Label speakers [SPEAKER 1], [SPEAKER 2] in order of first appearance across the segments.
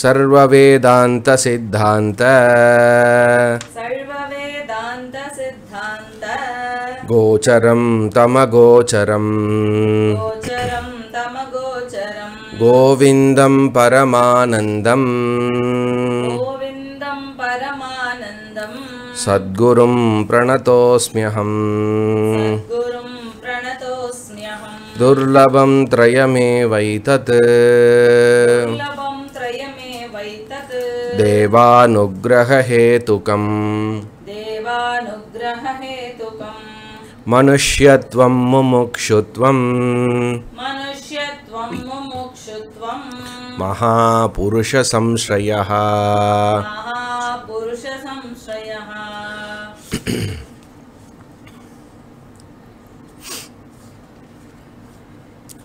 [SPEAKER 1] सर्ववेदान्तसिद्धान्त गोचरं तमगोचरम् गोविन्दं परमानन्दम् सद्गुरुं प्रणतोऽस्म्यहम् दुर्लभं त्रयमेवैतत् देवानुग्रहहेतुकम् मनुष्यत्वं महापुरुषसंश्रयः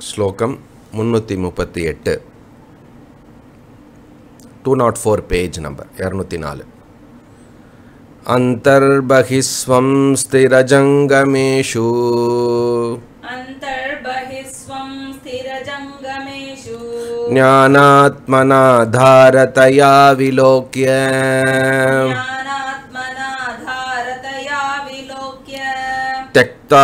[SPEAKER 1] श्लोकं मुपत्ति एट् टु नाट् फोर् पेज् नम्बर् एनूति ना अन्तर्बहिस्वं स्थिरजङ्गमेषु ज्ञानात्मना धारतया विलोक्य त्यक्ता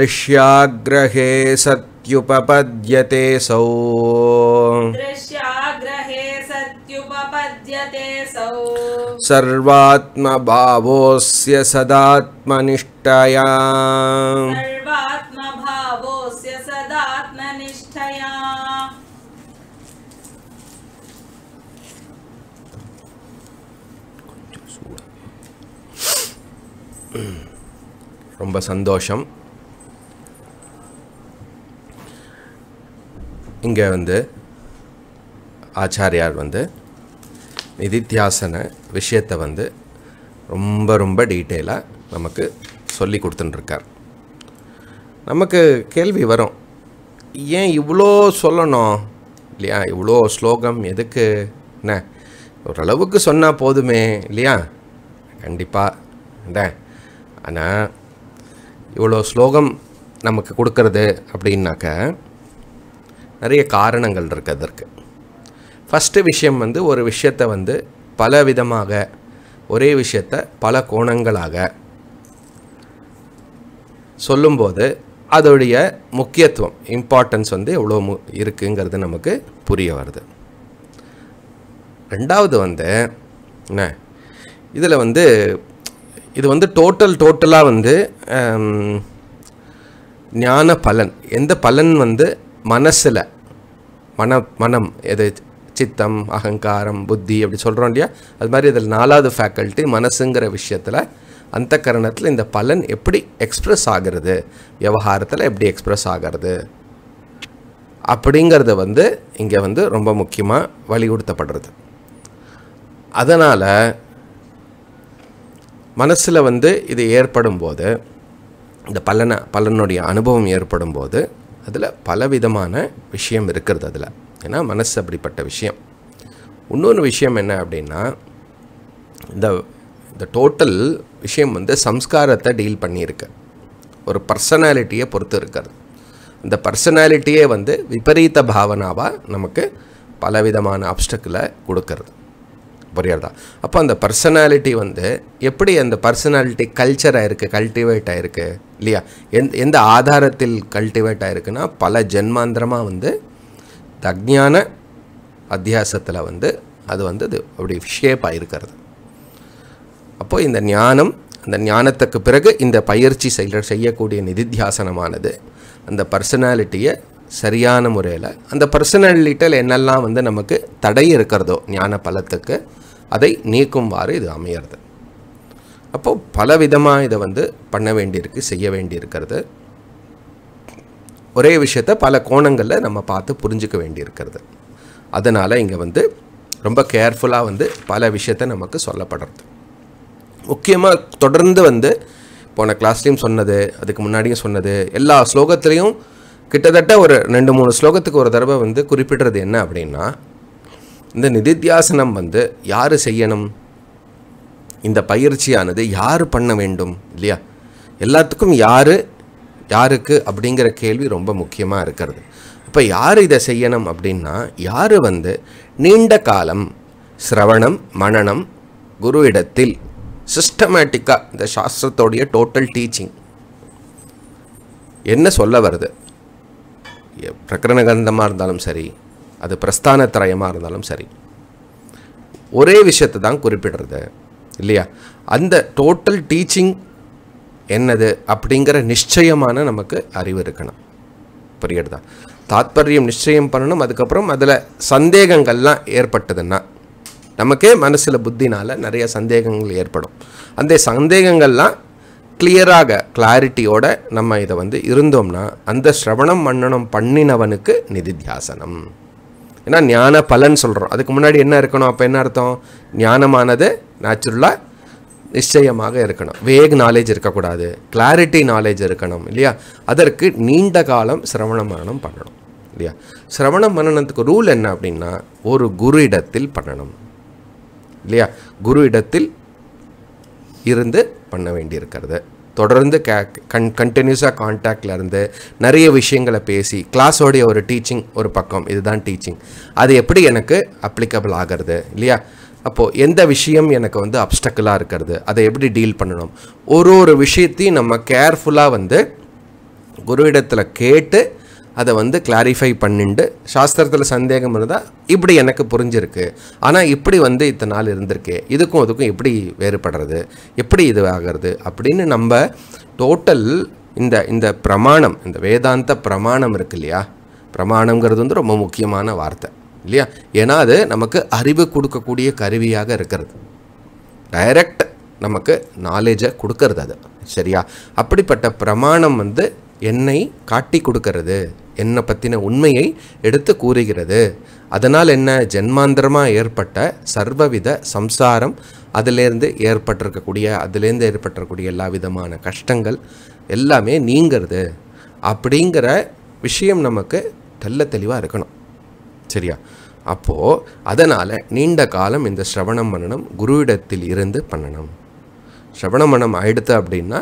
[SPEAKER 1] सौ सत्युपपद्यतेऽसौग्रहे सत्युपपद्यते सौ सर्वात्मभावोऽस्य सदात्मनिष्ठयात्मनि सन्तोषम् இங்கே வந்து ஆச்சாரியார் வந்து நிதித்தியாசன விஷயத்தை வந்து ரொம்ப ரொம்ப டீட்டெயிலாக நமக்கு சொல்லி கொடுத்துட்டுருக்கார் நமக்கு கேள்வி வரும் ஏன் இவ்வளோ சொல்லணும் இல்லையா இவ்வளோ ஸ்லோகம் எதுக்கு என்ன ஓரளவுக்கு சொன்னால் போதுமே இல்லையா கண்டிப்பாக என்ன ஆனால் இவ்வளோ ஸ்லோகம் நமக்கு கொடுக்கறது அப்படின்னாக்க நிறைய காரணங்கள் இருக்குது அதற்கு ஃபஸ்ட்டு விஷயம் வந்து ஒரு விஷயத்தை வந்து பல விதமாக ஒரே விஷயத்தை பல கோணங்களாக சொல்லும்போது அதோடைய முக்கியத்துவம் இம்பார்ட்டன்ஸ் வந்து எவ்வளோ மு இருக்குங்கிறது நமக்கு புரிய வருது ரெண்டாவது வந்து என்ன இதில் வந்து இது வந்து டோட்டல் டோட்டலாக வந்து ஞான பலன் எந்த பலன் வந்து மனசில் மன மனம் எது சித்தம் அகங்காரம் புத்தி அப்படி சொல்கிறோம் இல்லையா அது மாதிரி இதில் நாலாவது ஃபேக்கல்ட்டி மனசுங்கிற விஷயத்தில் அந்த கரணத்தில் இந்த பலன் எப்படி எக்ஸ்ப்ரெஸ் ஆகிறது விவகாரத்தில் எப்படி எக்ஸ்ப்ரெஸ் ஆகிறது அப்படிங்கிறது வந்து இங்கே வந்து ரொம்ப முக்கியமாக வலியுறுத்தப்படுறது அதனால் மனசில் வந்து இது ஏற்படும் போது இந்த பலனை பலனுடைய அனுபவம் ஏற்படும் போது அதில் பலவிதமான விஷயம் இருக்கிறது அதில் ஏன்னா மனசு அப்படிப்பட்ட விஷயம் இன்னொன்று விஷயம் என்ன அப்படின்னா இந்த இந்த டோட்டல் விஷயம் வந்து சம்ஸ்காரத்தை டீல் பண்ணியிருக்கு ஒரு பர்சனாலிட்டியை பொறுத்து இருக்கிறது இந்த பர்சனாலிட்டியே வந்து விபரீத பாவனாவாக நமக்கு பலவிதமான அப்டக்கிளை கொடுக்கறது புரியுறதா அப்போ அந்த பர்சனாலிட்டி வந்து எப்படி அந்த பர்சனாலிட்டி கல்ச்சர் ஆகிருக்கு கல்டிவேட் ஆகிருக்கு இல்லையா எந் எந்த ஆதாரத்தில் கல்டிவேட் ஆகிருக்குன்னா பல ஜென்மாந்திரமாக வந்து தக்ஞான அத்தியாசத்தில் வந்து அது வந்து அது அப்படி ஷேப் ஆகிருக்கிறது அப்போது இந்த ஞானம் அந்த ஞானத்துக்கு பிறகு இந்த பயிற்சி செய்ய செய்யக்கூடிய நிதித்தியாசனமானது அந்த பர்சனாலிட்டியை சரியான முறையில் அந்த பர்சனாலிட்டியில் என்னெல்லாம் வந்து நமக்கு தடை இருக்கிறதோ ஞான பலத்துக்கு அதை நீக்கும்வாறு இது அமையிறது அப்போது பலவிதமாக இதை வந்து பண்ண வேண்டியிருக்கு செய்ய வேண்டியிருக்கிறது ஒரே விஷயத்த பல கோணங்களில் நம்ம பார்த்து புரிஞ்சிக்க வேண்டியிருக்கிறது அதனால் இங்கே வந்து ரொம்ப கேர்ஃபுல்லாக வந்து பல விஷயத்த நமக்கு சொல்லப்படுறது முக்கியமாக தொடர்ந்து வந்து போன கிளாஸ்லேயும் சொன்னது அதுக்கு முன்னாடியும் சொன்னது எல்லா ஸ்லோகத்துலேயும் கிட்டத்தட்ட ஒரு ரெண்டு மூணு ஸ்லோகத்துக்கு ஒரு தடவை வந்து குறிப்பிடுறது என்ன அப்படின்னா இந்த நிதித்தியாசனம் வந்து யார் செய்யணும் இந்த பயிற்சியானது யார் பண்ண வேண்டும் இல்லையா எல்லாத்துக்கும் யார் யாருக்கு அப்படிங்கிற கேள்வி ரொம்ப முக்கியமாக இருக்கிறது இப்போ யார் இதை செய்யணும் அப்படின்னா யார் வந்து நீண்ட காலம் சிரவணம் மனநம் குரு இடத்தில் சிஸ்டமேட்டிக்காக இந்த சாஸ்திரத்தோடைய டோட்டல் டீச்சிங் என்ன சொல்ல வருது பிரகரண கிரந்தமாக இருந்தாலும் சரி அது பிரஸ்தான திரயமாக இருந்தாலும் சரி ஒரே விஷயத்தை தான் குறிப்பிடுறது இல்லையா அந்த டோட்டல் டீச்சிங் என்னது அப்படிங்கிற நிச்சயமான நமக்கு அறிவு இருக்கணும் புரியுறதா தாத்பரியம் நிச்சயம் பண்ணணும் அதுக்கப்புறம் அதில் சந்தேகங்கள்லாம் ஏற்பட்டதுன்னா நமக்கே மனசில் புத்தினால் நிறைய சந்தேகங்கள் ஏற்படும் அந்த சந்தேகங்கள்லாம் கிளியராக கிளாரிட்டியோட நம்ம இதை வந்து இருந்தோம்னா அந்த ஸ்ரவணம் மன்னனம் பண்ணினவனுக்கு நிதித்தியாசனம் ஏன்னா ஞான பலன் சொல்கிறோம் அதுக்கு முன்னாடி என்ன இருக்கணும் அப்போ என்ன அர்த்தம் ஞானமானது நேச்சுரலாக நிச்சயமாக இருக்கணும் வேக் நாலேஜ் இருக்கக்கூடாது கிளாரிட்டி நாலேஜ் இருக்கணும் இல்லையா அதற்கு நீண்ட காலம் சிரவண மரணம் பண்ணணும் இல்லையா சிரவண மரணத்துக்கு ரூல் என்ன அப்படின்னா ஒரு குரு இடத்தில் பண்ணணும் இல்லையா குரு இடத்தில் இருந்து பண்ண வேண்டியிருக்கிறது தொடர்ந்து கே கன் கண்டினியூஸாக காண்டாக்டில் இருந்து நிறைய விஷயங்களை பேசி கிளாஸோடைய ஒரு டீச்சிங் ஒரு பக்கம் இதுதான் டீச்சிங் அது எப்படி எனக்கு அப்ளிகபிள் ஆகிறது இல்லையா அப்போது எந்த விஷயம் எனக்கு வந்து அப்டக்கிளாக இருக்கிறது அதை எப்படி டீல் பண்ணணும் ஒரு ஒரு விஷயத்தையும் நம்ம கேர்ஃபுல்லாக வந்து குருவிடத்தில் கேட்டு அதை வந்து கிளாரிஃபை பண்ணிட்டு சாஸ்திரத்தில் சந்தேகம் இருந்தால் இப்படி எனக்கு புரிஞ்சிருக்கு ஆனால் இப்படி வந்து இத்தனை நாள் இருந்திருக்கு இதுக்கும் அதுக்கும் எப்படி வேறுபடுறது எப்படி இது ஆகிறது அப்படின்னு நம்ம டோட்டல் இந்த இந்த பிரமாணம் இந்த வேதாந்த பிரமாணம் இருக்கு இல்லையா பிரமாணங்கிறது வந்து ரொம்ப முக்கியமான வார்த்தை இல்லையா ஏன்னா அது நமக்கு அறிவு கொடுக்கக்கூடிய கருவியாக இருக்கிறது டைரக்ட் நமக்கு நாலேஜை கொடுக்கறது அது சரியா அப்படிப்பட்ட பிரமாணம் வந்து என்னை காட்டி கொடுக்கறது என்னை பற்றின உண்மையை எடுத்து கூறுகிறது அதனால் என்ன ஜென்மாந்திரமாக ஏற்பட்ட சர்வவித சம்சாரம் அதிலேருந்து ஏற்பட்டிருக்கக்கூடிய அதிலேருந்து ஏற்பட்டிருக்கக்கூடிய எல்லா விதமான கஷ்டங்கள் எல்லாமே நீங்கிறது அப்படிங்கிற விஷயம் நமக்கு தெல்ல தெளிவாக இருக்கணும் சரியா அப்போது அதனால் நீண்ட காலம் இந்த சிரவணம் பண்ணணும் குருவிடத்தில் இருந்து பண்ணணும் ஸ்ரவண மனம் ஆயிடுத்து அப்படின்னா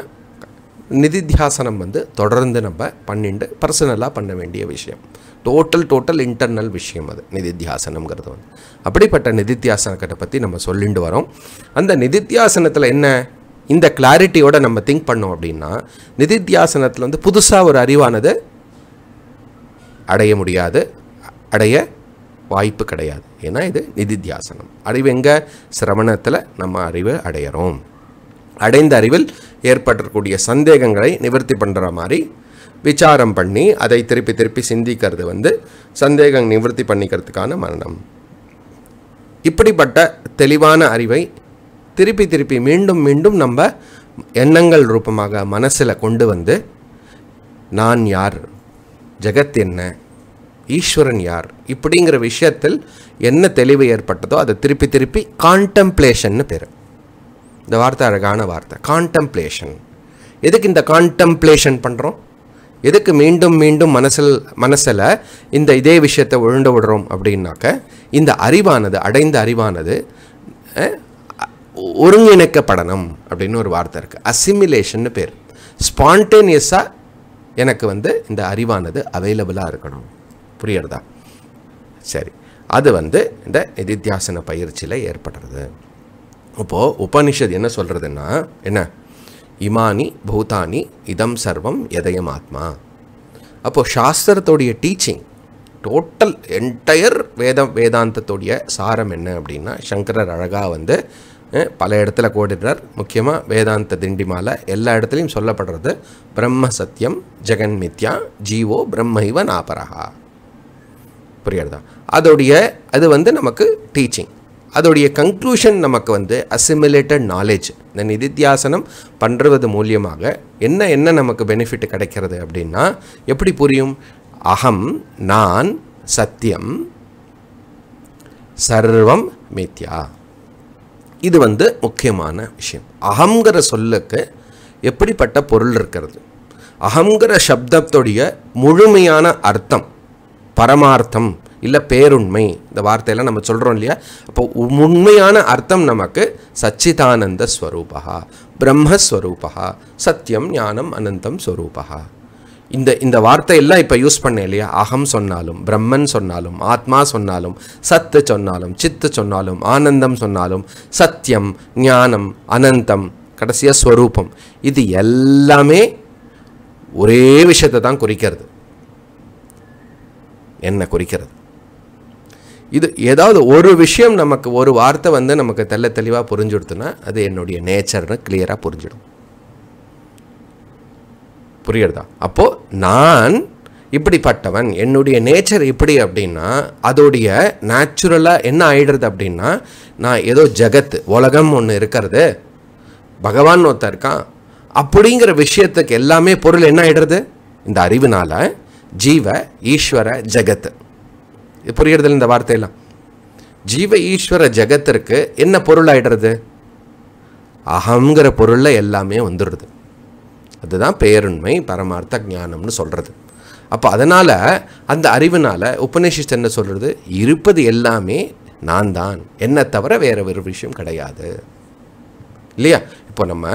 [SPEAKER 1] நிதித்தியாசனம் வந்து தொடர்ந்து நம்ம பண்ணிண்டு பர்சனலாக பண்ண வேண்டிய விஷயம் டோட்டல் டோட்டல் இன்டர்னல் விஷயம் அது நிதித்தியாசனம்ங்கிறது வந்து அப்படிப்பட்ட நிதித்தியாசனத்தை பற்றி நம்ம சொல்லிட்டு வரோம் அந்த நிதித்தியாசனத்தில் என்ன இந்த கிளாரிட்டியோட நம்ம திங்க் பண்ணோம் அப்படின்னா நிதித்தியாசனத்தில் வந்து புதுசாக ஒரு அறிவானது அடைய முடியாது அடைய வாய்ப்பு கிடையாது ஏன்னா இது நிதித்தியாசனம் அறிவு எங்கே சிரவணத்தில் நம்ம அறிவை அடையிறோம் அடைந்த அறிவில் ஏற்பட்டக்கூடிய சந்தேகங்களை நிவர்த்தி பண்ணுற மாதிரி விசாரம் பண்ணி அதை திருப்பி திருப்பி சிந்திக்கிறது வந்து சந்தேகம் நிவர்த்தி பண்ணிக்கிறதுக்கான மரணம் இப்படிப்பட்ட தெளிவான அறிவை திருப்பி திருப்பி மீண்டும் மீண்டும் நம்ம எண்ணங்கள் ரூபமாக மனசில் கொண்டு வந்து நான் யார் ஜெகத் என்ன ஈஸ்வரன் யார் இப்படிங்கிற விஷயத்தில் என்ன தெளிவு ஏற்பட்டதோ அதை திருப்பி திருப்பி கான்டம்ப்ளேஷன்னு பேர் இந்த வார்த்தை அழகான வார்த்தை கான்டம்ப்ளேஷன் எதுக்கு இந்த கான்டம்ப்ளேஷன் பண்ணுறோம் எதுக்கு மீண்டும் மீண்டும் மனசில் மனசில் இந்த இதே விஷயத்தை உழுண்டு விடுறோம் அப்படின்னாக்க இந்த அறிவானது அடைந்த அறிவானது ஒருங்கிணைக்கப்படணும் அப்படின்னு ஒரு வார்த்தை இருக்குது அசிமிலேஷன் பேர் ஸ்பான்டேனியஸாக எனக்கு வந்து இந்த அறிவானது அவைலபிளாக இருக்கணும் புரியறதா சரி அது வந்து இந்த நிதித்தியாசன பயிற்சியில் ஏற்படுறது இப்போது உபனிஷத் என்ன சொல்கிறதுன்னா என்ன இமானி பூதானி இதம் சர்வம் எதயம் ஆத்மா அப்போது சாஸ்திரத்தோடைய டீச்சிங் டோட்டல் என்டையர் வேதம் வேதாந்தத்தோடைய சாரம் என்ன அப்படின்னா சங்கரர் அழகாக வந்து பல இடத்துல கோடிடுறார் முக்கியமாக வேதாந்த திண்டிமால எல்லா இடத்துலையும் சொல்லப்படுறது பிரம்ம சத்தியம் ஜெகன் மித்யா ஜீவோ இவன் ஆபரகா புரியுறதா அதோடைய அது வந்து நமக்கு டீச்சிங் அதோடைய கன்க்ளூஷன் நமக்கு வந்து அசிமிலேட்டட் நாலேஜ் இந்த நிதித்தியாசனம் பண்ணுறது மூலியமாக என்ன என்ன நமக்கு பெனிஃபிட் கிடைக்கிறது அப்படின்னா எப்படி புரியும் அகம் நான் சத்தியம் சர்வம் மித்யா இது வந்து முக்கியமான விஷயம் அகங்கிற சொல்லுக்கு எப்படிப்பட்ட பொருள் இருக்கிறது அகங்கிற சப்தத்துடைய முழுமையான அர்த்தம் பரமார்த்தம் இல்லை பேருண்மை இந்த வார்த்தையெல்லாம் நம்ம சொல்கிறோம் இல்லையா அப்போ உண்மையான அர்த்தம் நமக்கு சச்சிதானந்த ஸ்வரூபா பிரம்மஸ்வரூபா சத்தியம் ஞானம் அனந்தம் ஸ்வரூபா இந்த இந்த வார்த்தையெல்லாம் இப்போ யூஸ் பண்ணேன் இல்லையா அகம் சொன்னாலும் பிரம்மன் சொன்னாலும் ஆத்மா சொன்னாலும் சத்து சொன்னாலும் சித்து சொன்னாலும் ஆனந்தம் சொன்னாலும் சத்தியம் ஞானம் அனந்தம் கடைசியாக ஸ்வரூபம் இது எல்லாமே ஒரே விஷயத்தை தான் குறிக்கிறது என்ன குறிக்கிறது இது ஏதாவது ஒரு விஷயம் நமக்கு ஒரு வார்த்தை வந்து நமக்கு தெல்ல தெளிவாக புரிஞ்சுடுத்துன்னா அது என்னுடைய நேச்சர்னு கிளியராக புரிஞ்சிடும் புரியுறதா அப்போது நான் இப்படிப்பட்டவன் என்னுடைய நேச்சர் இப்படி அப்படின்னா அதோடைய நேச்சுரலாக என்ன ஆயிடுறது அப்படின்னா நான் ஏதோ ஜகத்து உலகம் ஒன்று இருக்கிறது பகவான் ஒருத்தர் இருக்கான் அப்படிங்கிற விஷயத்துக்கு எல்லாமே பொருள் என்ன ஆயிடுறது இந்த அறிவினால் ஜீவ ஈஸ்வர ஜெகத்து புரியுறதில்ல இந்த வார்த்தையெல்லாம் ஜீவ ஈஸ்வர ஜெகத்திற்கு என்ன பொருளாயிடுறது அகங்கிற பொருளில் எல்லாமே வந்துடுறது அதுதான் பேருண்மை பரமார்த்த ஞானம்னு சொல்கிறது அப்போ அதனால் அந்த அறிவினால் உபநிஷிஷ் என்ன சொல்கிறது இருப்பது எல்லாமே நான் தான் என்ன தவிர வேறு ஒரு விஷயம் கிடையாது இல்லையா இப்போ நம்ம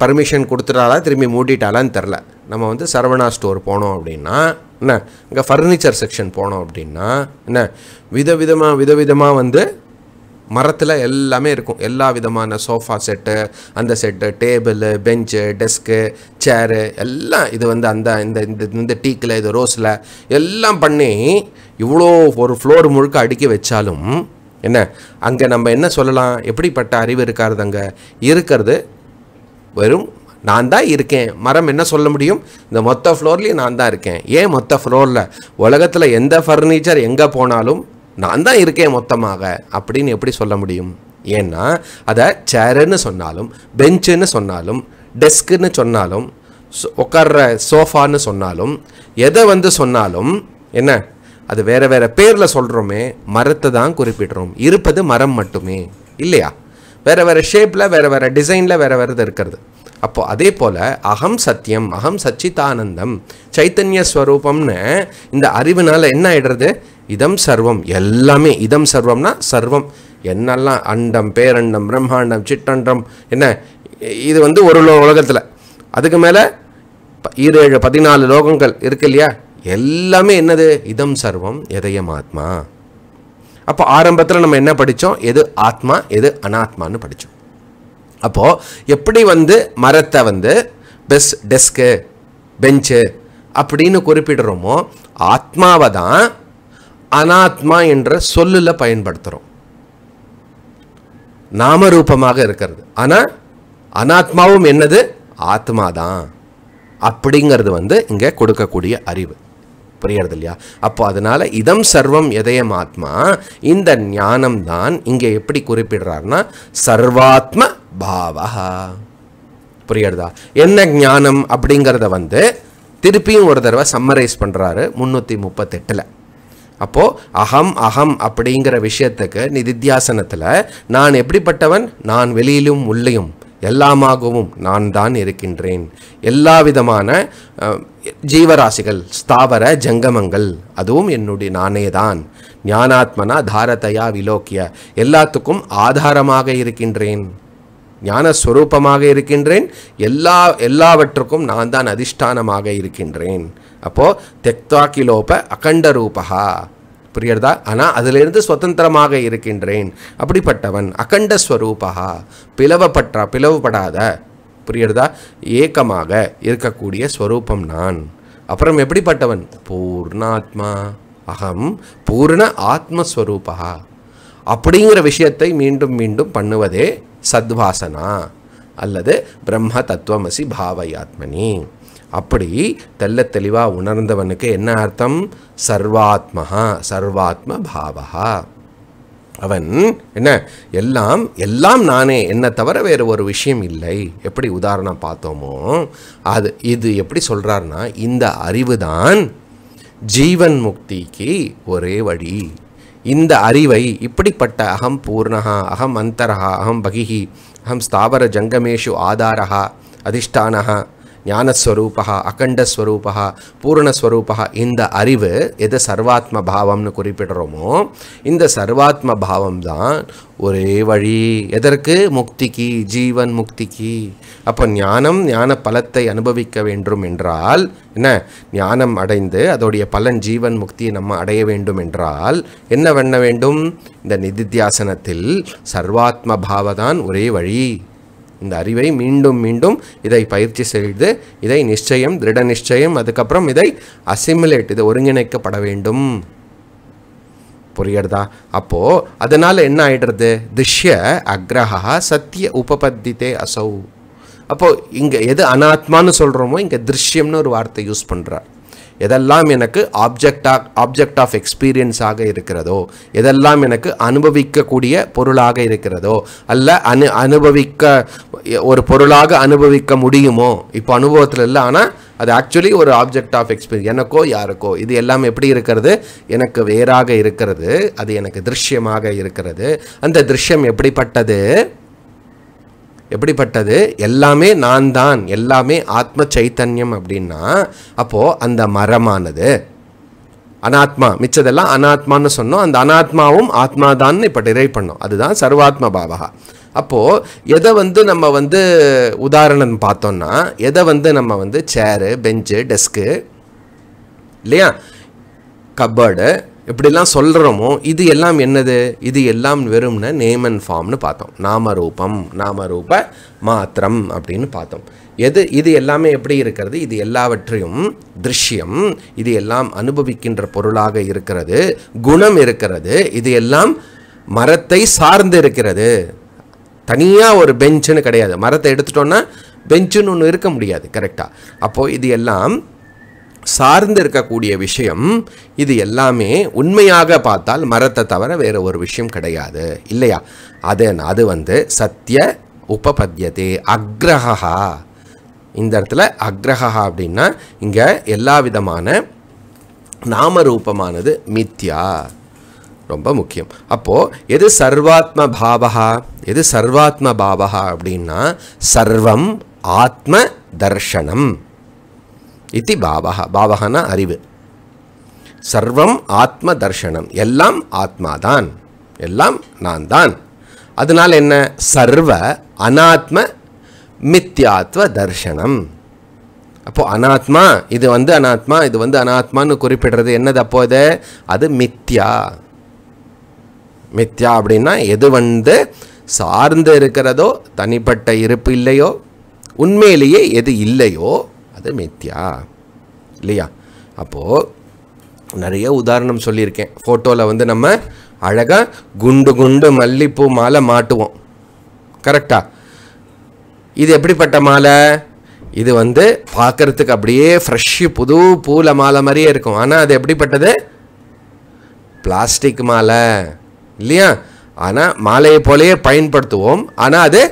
[SPEAKER 1] பர்மிஷன் கொடுத்துட்டாலா திரும்பி மூடிட்டாலான்னு தெரில நம்ம வந்து சரவணா ஸ்டோர் போனோம் அப்படின்னா என்ன இங்கே ஃபர்னிச்சர் செக்ஷன் போனோம் அப்படின்னா என்ன விதவிதமாக விதவிதமாக வந்து மரத்தில் எல்லாமே இருக்கும் எல்லா விதமான சோஃபா செட்டு அந்த set table bench desk chair எல்லாம் இது வந்து அந்த இந்த இந்த இந்த டீக்கில் இது ரோஸில் எல்லாம் பண்ணி இவ்வளோ ஒரு ஃப்ளோர் முழுக்க அடுக்கி வச்சாலும் என்ன அங்கே நம்ம என்ன சொல்லலாம் எப்படிப்பட்ட அறிவு இருக்கிறது அங்கே இருக்கிறது வெறும் நான் தான் இருக்கேன் மரம் என்ன சொல்ல முடியும் இந்த மொத்த ஃப்ளோர்லேயும் நான் தான் இருக்கேன் ஏன் மொத்த ஃப்ளோரில் உலகத்தில் எந்த ஃபர்னிச்சர் எங்கே போனாலும் நான் தான் இருக்கேன் மொத்தமாக அப்படின்னு எப்படி சொல்ல முடியும் ஏன்னா அதை சேருன்னு சொன்னாலும் பெஞ்சுன்னு சொன்னாலும் டெஸ்க்குன்னு சொன்னாலும் உட்கார்ற சோஃபான்னு சொன்னாலும் எதை வந்து சொன்னாலும் என்ன அது வேறு வேறு பேரில் சொல்கிறோமே மரத்தை தான் குறிப்பிடுறோம் இருப்பது மரம் மட்டுமே இல்லையா வேறு வேறு ஷேப்பில் வேறு வேறு டிசைனில் வேறு வேறு இருக்கிறது அப்போ அதே போல் அகம் சத்தியம் அகம் சச்சிதானந்தம் சைத்தன்ய ஸ்வரூபம்னு இந்த அறிவுனால என்ன ஆகிடுறது இதம் சர்வம் எல்லாமே இதம் சர்வம்னா சர்வம் என்னெல்லாம் அண்டம் பேரண்டம் பிரம்மாண்டம் சிட்டண்டம் என்ன இது வந்து ஒரு உலகத்தில் அதுக்கு மேலே ஈரேழு பதினாலு லோகங்கள் இருக்கு இல்லையா எல்லாமே என்னது இதம் சர்வம் எதையம் ஆத்மா அப்போ ஆரம்பத்தில் நம்ம என்ன படித்தோம் எது ஆத்மா எது அனாத்மான்னு படித்தோம் அப்போது எப்படி வந்து மரத்தை வந்து பெஸ் டெஸ்க்கு பெஞ்சு அப்படின்னு குறிப்பிடுறோமோ ஆத்மாவை தான் அனாத்மா என்ற சொல்லில் பயன்படுத்துகிறோம் நாமரூபமாக இருக்கிறது ஆனால் அனாத்மாவும் என்னது ஆத்மா தான் அப்படிங்கிறது வந்து இங்கே கொடுக்கக்கூடிய அறிவு புரியறது இல்லையா அப்போ அதனால் இதம் சர்வம் எதயம் ஆத்மா இந்த ஞானம் தான் இங்கே எப்படி குறிப்பிடுறாருன்னா சர்வாத்ம பாவா புரியுறதா என்ன ஞானம் அப்படிங்கிறத வந்து திருப்பியும் ஒரு தடவை சம்மரைஸ் பண்ணுறாரு முந்நூற்றி முப்பத்தெட்டில் அப்போது அகம் அகம் அப்படிங்கிற விஷயத்துக்கு நிதித்தியாசனத்தில் நான் எப்படிப்பட்டவன் நான் வெளியிலும் உள்ளேயும் எல்லாமாகவும் நான் தான் இருக்கின்றேன் எல்லா விதமான ஜீவராசிகள் ஸ்தாவர ஜங்கமங்கள் அதுவும் என்னுடைய நானே தான் ஞானாத்மனா தாரதையா விலோக்கிய எல்லாத்துக்கும் ஆதாரமாக இருக்கின்றேன் ஞானஸ்வரூபமாக இருக்கின்றேன் எல்லா எல்லாவற்றுக்கும் நான் தான் அதிஷ்டானமாக இருக்கின்றேன் அப்போது தெக்தாக்கிலோப அகண்ட ரூபா புரியறதா ஆனால் அதிலிருந்து சுதந்திரமாக இருக்கின்றேன் அப்படிப்பட்டவன் அகண்ட ஸ்வரூபகா பிளவப்பட்டா பிளவுபடாத புரியறதா ஏக்கமாக இருக்கக்கூடிய ஸ்வரூபம் நான் அப்புறம் எப்படிப்பட்டவன் பூர்ணாத்மா அகம் பூர்ண ஆத்மஸ்வரூபா அப்படிங்கிற விஷயத்தை மீண்டும் மீண்டும் பண்ணுவதே சத்வாசனா அல்லது பிரம்ம தத்துவமசி பாவயாத்மனி அப்படி தெல்ல தெளிவாக உணர்ந்தவனுக்கு என்ன அர்த்தம் சர்வாத்மஹா சர்வாத்ம பாவகா அவன் என்ன எல்லாம் எல்லாம் நானே என்னை தவிர வேறு ஒரு விஷயம் இல்லை எப்படி உதாரணம் பார்த்தோமோ அது இது எப்படி சொல்கிறாருன்னா இந்த அறிவு தான் ஜீவன் முக்திக்கு ஒரே வழி இந்த அறிவை இப்படிப்பட்ட அகம் பூர்ணகா அகம் அந்தரஹா அகம் பகிஹி அகம் ஸ்தாபர ஜங்கமேஷு ஆதாரஹா அதிஷ்டானஹா ஞானஸ்வரூபா அகண்டஸ்வரூபா பூர்ணஸ்வரூபா இந்த அறிவு எது சர்வாத்ம பாவம்னு குறிப்பிடுறோமோ இந்த சர்வாத்ம பாவம் தான் ஒரே வழி எதற்கு முக்திக்கு ஜீவன் முக்திக்கு அப்போ ஞானம் ஞான பலத்தை அனுபவிக்க வேண்டும் என்றால் என்ன ஞானம் அடைந்து அதோடைய பலன் ஜீவன் முக்தியை நம்ம அடைய வேண்டும் என்றால் என்ன பண்ண வேண்டும் இந்த நிதித்தியாசனத்தில் சர்வாத்ம பாவதான் ஒரே வழி இந்த அறிவை மீண்டும் மீண்டும் இதை பயிற்சி செய்து இதை நிச்சயம் திருட நிச்சயம் அதுக்கப்புறம் இதை அசிமுலேட் இதை ஒருங்கிணைக்கப்பட வேண்டும் புரியறதா அப்போது அதனால் என்ன ஆகிடுறது திஷ்ய அக்ரஹா சத்திய உபபத்தித்தே அசௌ அப்போது இங்கே எது அனாத்மான்னு சொல்கிறோமோ இங்கே திருஷ்யம்னு ஒரு வார்த்தை யூஸ் பண்ணுறார் எதெல்லாம் எனக்கு ஆப்ஜெக்டாக ஆப்ஜெக்ட் ஆஃப் எக்ஸ்பீரியன்ஸாக இருக்கிறதோ எதெல்லாம் எனக்கு அனுபவிக்கக்கூடிய பொருளாக இருக்கிறதோ அல்ல அனு அனுபவிக்க ஒரு பொருளாக அனுபவிக்க முடியுமோ இப்போ அனுபவத்தில் இல்லை ஆனால் அது ஆக்சுவலி ஒரு ஆப்ஜெக்ட் ஆஃப் எக்ஸ்பீரியன்ஸ் எனக்கோ யாருக்கோ இது எல்லாம் எப்படி இருக்கிறது எனக்கு வேறாக இருக்கிறது அது எனக்கு திருஷ்யமாக இருக்கிறது அந்த திருஷ்யம் எப்படிப்பட்டது எப்படிப்பட்டது எல்லாமே நான் தான் எல்லாமே ஆத்ம சைத்தன்யம் அப்படின்னா அப்போது அந்த மரமானது அனாத்மா மிச்சதெல்லாம் அனாத்மான்னு சொன்னோம் அந்த அனாத்மாவும் ஆத்மா தான் இப்போ டிரைவ் பண்ணோம் அதுதான் சர்வாத்ம பாவகா அப்போது எதை வந்து நம்ம வந்து உதாரணம் பார்த்தோம்னா எதை வந்து நம்ம வந்து சேரு பெஞ்சு டெஸ்க்கு இல்லையா கப்பர்டு இப்படிலாம் சொல்கிறோமோ இது எல்லாம் என்னது இது எல்லாம் வெறும்னு நேம் அண்ட் ஃபார்ம்னு பார்த்தோம் நாமரூபம் நாமரூப மாத்திரம் அப்படின்னு பார்த்தோம் எது இது எல்லாமே எப்படி இருக்கிறது இது எல்லாவற்றையும் திருஷ்யம் இது எல்லாம் அனுபவிக்கின்ற பொருளாக இருக்கிறது குணம் இருக்கிறது இது எல்லாம் மரத்தை சார்ந்து இருக்கிறது தனியாக ஒரு பெஞ்சுன்னு கிடையாது மரத்தை எடுத்துட்டோன்னா பெஞ்சுன்னு ஒன்று இருக்க முடியாது கரெக்டாக அப்போது இது எல்லாம் சார்ந்து இருக்கக்கூடிய விஷயம் இது எல்லாமே உண்மையாக பார்த்தால் மரத்தை தவிர வேறு ஒரு விஷயம் கிடையாது இல்லையா அது அது வந்து சத்திய உபபத்தியதே அக்ரஹா இந்த இடத்துல அக்ரஹா அப்படின்னா இங்கே எல்லா விதமான நாமரூபமானது மித்யா ரொம்ப முக்கியம் அப்போது எது சர்வாத்ம பாவகா எது சர்வாத்ம பாவகா அப்படின்னா சர்வம் ஆத்ம தர்ஷனம் இத்தி பாவகா பாவகனா அறிவு சர்வம் ஆத்ம தர்ஷனம் எல்லாம் ஆத்மாதான் எல்லாம் நான் தான் அதனால் என்ன சர்வ அனாத்ம மித்யாத்வ தர்ஷனம் அப்போது அனாத்மா இது வந்து அனாத்மா இது வந்து அனாத்மான்னு குறிப்பிடுறது என்னது அப்போது அது மித்யா மித்யா அப்படின்னா எது வந்து சார்ந்து இருக்கிறதோ தனிப்பட்ட இருப்பு இல்லையோ உண்மையிலேயே எது இல்லையோ அது மித்தியா இல்லையா அப்போது நிறைய உதாரணம் சொல்லியிருக்கேன் ஃபோட்டோவில் வந்து நம்ம அழகாக குண்டு குண்டு மல்லிப்பூ மாலை மாட்டுவோம் கரெக்டா இது எப்படிப்பட்ட மாலை இது வந்து பார்க்குறதுக்கு அப்படியே ஃப்ரெஷ்ஷு புது பூவில் மாலை மாதிரியே இருக்கும் ஆனால் அது எப்படிப்பட்டது பிளாஸ்டிக் மாலை இல்லையா ஆனால் மாலையை போலேயே பயன்படுத்துவோம் ஆனால் அது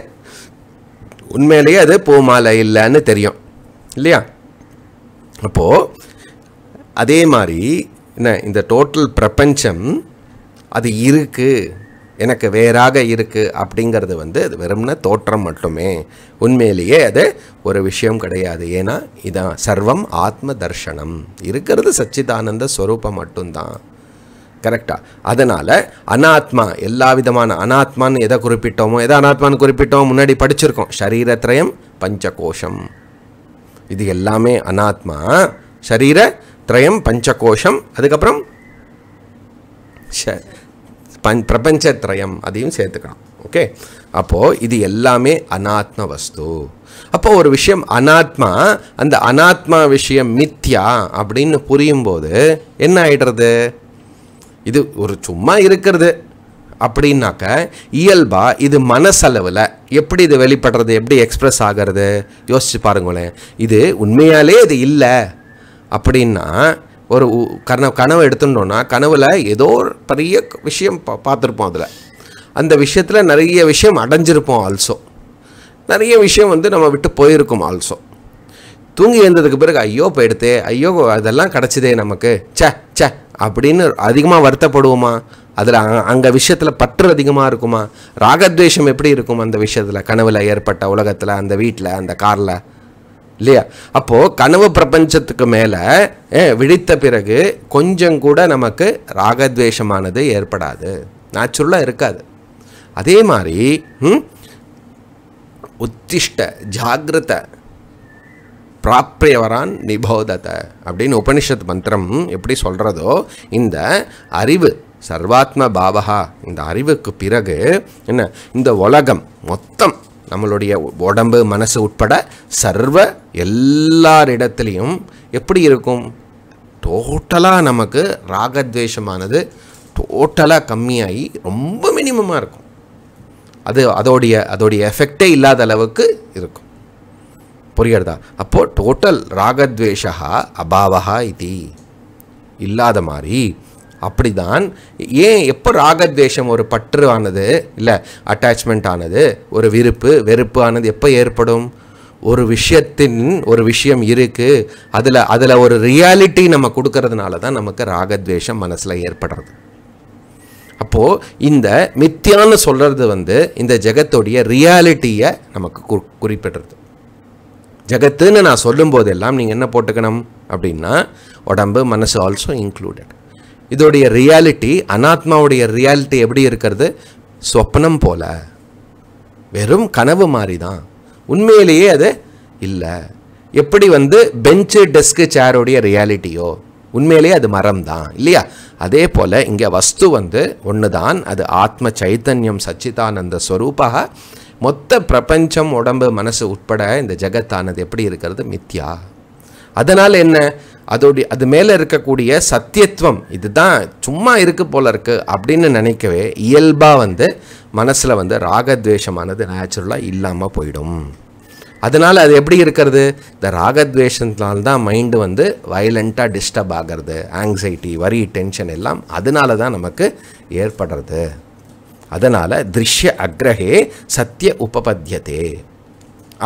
[SPEAKER 1] உண்மையிலேயே அது பூ மாலை இல்லைன்னு தெரியும் இல்லையா அப்போது அதே மாதிரி என்ன இந்த டோட்டல் பிரபஞ்சம் அது இருக்குது எனக்கு வேறாக இருக்குது அப்படிங்கிறது வந்து அது வெறும்னா தோற்றம் மட்டுமே உண்மையிலேயே அது ஒரு விஷயம் கிடையாது ஏன்னா இதான் சர்வம் ஆத்ம தர்ஷனம் இருக்கிறது சச்சிதானந்த ஸ்வரூபம் மட்டும்தான் கரெக்டாக அதனால் அனாத்மா எல்லா விதமான அனாத்மான்னு எதை குறிப்பிட்டோமோ எதை அனாத்மான்னு குறிப்பிட்டோமோ முன்னாடி படிச்சிருக்கோம் சரீரத்திரயம் பஞ்சகோஷம் இது எல்லாமே அனாத்மா சரீர திரயம் பஞ்சகோஷம் அதுக்கப்புறம் பிரபஞ்ச திரயம் அதையும் சேர்த்துக்கணும் ஓகே அப்போது இது எல்லாமே அனாத்ம வஸ்து அப்போ ஒரு விஷயம் அனாத்மா அந்த அனாத்மா விஷயம் மித்யா அப்படின்னு புரியும் போது என்ன ஆயிடுறது இது ஒரு சும்மா இருக்கிறது அப்படின்னாக்க இயல்பா இது மனசளவில் எப்படி இது வெளிப்படுறது எப்படி எக்ஸ்ப்ரெஸ் ஆகிறது யோசித்து பாருங்களேன் இது உண்மையாலே இது இல்லை அப்படின்னா ஒரு கன கனவு எடுத்துட்டோன்னா கனவில் ஏதோ ஒரு பெரிய விஷயம் பா பார்த்துருப்போம் அதில் அந்த விஷயத்தில் நிறைய விஷயம் அடைஞ்சிருப்போம் ஆல்சோ நிறைய விஷயம் வந்து நம்ம விட்டு போயிருக்கோம் ஆல்சோ தூங்கி எழுந்ததுக்கு பிறகு ஐயோ போயிடுத்து ஐயோ அதெல்லாம் கிடச்சிதே நமக்கு ச ச அப்படின்னு அதிகமாக வருத்தப்படுவோமா அதில் அங்கே விஷயத்தில் பற்று அதிகமாக இருக்குமா ராகத்வேஷம் எப்படி இருக்கும் அந்த விஷயத்தில் கனவில் ஏற்பட்ட உலகத்தில் அந்த வீட்டில் அந்த காரில் இல்லையா அப்போது கனவு பிரபஞ்சத்துக்கு மேலே விழித்த பிறகு கொஞ்சம் கூட நமக்கு ராகத்வேஷமானது ஏற்படாது நேச்சுரலாக இருக்காது அதே மாதிரி உத்திஷ்ட ஜாகிரதை பிராப்ரியவரான் நிபோதத அப்படின்னு உபனிஷத் மந்திரம் எப்படி சொல்கிறதோ இந்த அறிவு சர்வாத்ம பாவகா இந்த அறிவுக்கு பிறகு என்ன இந்த உலகம் மொத்தம் நம்மளுடைய உடம்பு மனசு உட்பட சர்வ எல்லாரிடத்துலையும் எப்படி இருக்கும் டோட்டலாக நமக்கு ராகத்வேஷமானது டோட்டலாக கம்மியாகி ரொம்ப மினிமமாக இருக்கும் அது அதோடைய அதோடைய எஃபெக்டே இல்லாத அளவுக்கு இருக்கும் புரியறதா அப்போது டோட்டல் ராகத்வேஷா அபாவா இது இல்லாத மாதிரி அப்படிதான் ஏன் எப்போ ராகத்வேஷம் ஒரு பற்று ஆனது இல்லை அட்டாச்மெண்ட் ஆனது ஒரு விருப்பு வெறுப்பு ஆனது எப்போ ஏற்படும் ஒரு விஷயத்தின் ஒரு விஷயம் இருக்குது அதில் அதில் ஒரு ரியாலிட்டி நம்ம கொடுக்கறதுனால தான் நமக்கு ராகத்வேஷம் மனசில் ஏற்படுறது அப்போது இந்த மித்தியான்னு சொல்கிறது வந்து இந்த ஜெகத்துடைய ரியாலிட்டியை நமக்கு குறிப்பிடுறது ஜகத்துன்னு நான் சொல்லும் போதெல்லாம் நீங்கள் என்ன போட்டுக்கணும் அப்படின்னா உடம்பு மனசு ஆல்சோ இன்க்ளூடட் இதோடைய ரியாலிட்டி அனாத்மாவுடைய ரியாலிட்டி எப்படி இருக்கிறது சொப்னம் போல வெறும் கனவு மாதிரி தான் உண்மையிலேயே அது இல்லை எப்படி வந்து பெஞ்சு டெஸ்க்கு சேருடைய ரியாலிட்டியோ உண்மையிலேயே அது மரம் தான் இல்லையா அதே போல் இங்கே வஸ்து வந்து ஒன்று தான் அது ஆத்ம சைத்தன்யம் சச்சிதானந்த ஸ்வரூப்பாக மொத்த பிரபஞ்சம் உடம்பு மனசு உட்பட இந்த ஜெகத்தானது எப்படி இருக்கிறது மித்யா அதனால் என்ன அதோடைய அது மேலே இருக்கக்கூடிய சத்தியத்துவம் இதுதான் சும்மா இருக்குது போல இருக்குது அப்படின்னு நினைக்கவே இயல்பாக வந்து மனசில் வந்து ராகத்வேஷமானது நேச்சுரலாக இல்லாமல் போயிடும் அதனால் அது எப்படி இருக்கிறது இந்த ராகத்வேஷத்தினால்தான் மைண்டு வந்து வைலண்ட்டாக டிஸ்டர்ப் ஆகிறது ஆங்ஸைட்டி வரி டென்ஷன் எல்லாம் அதனால தான் நமக்கு ஏற்படுறது அதனால் திருஷ்ய அக்ரஹே சத்திய உபபத்தியதே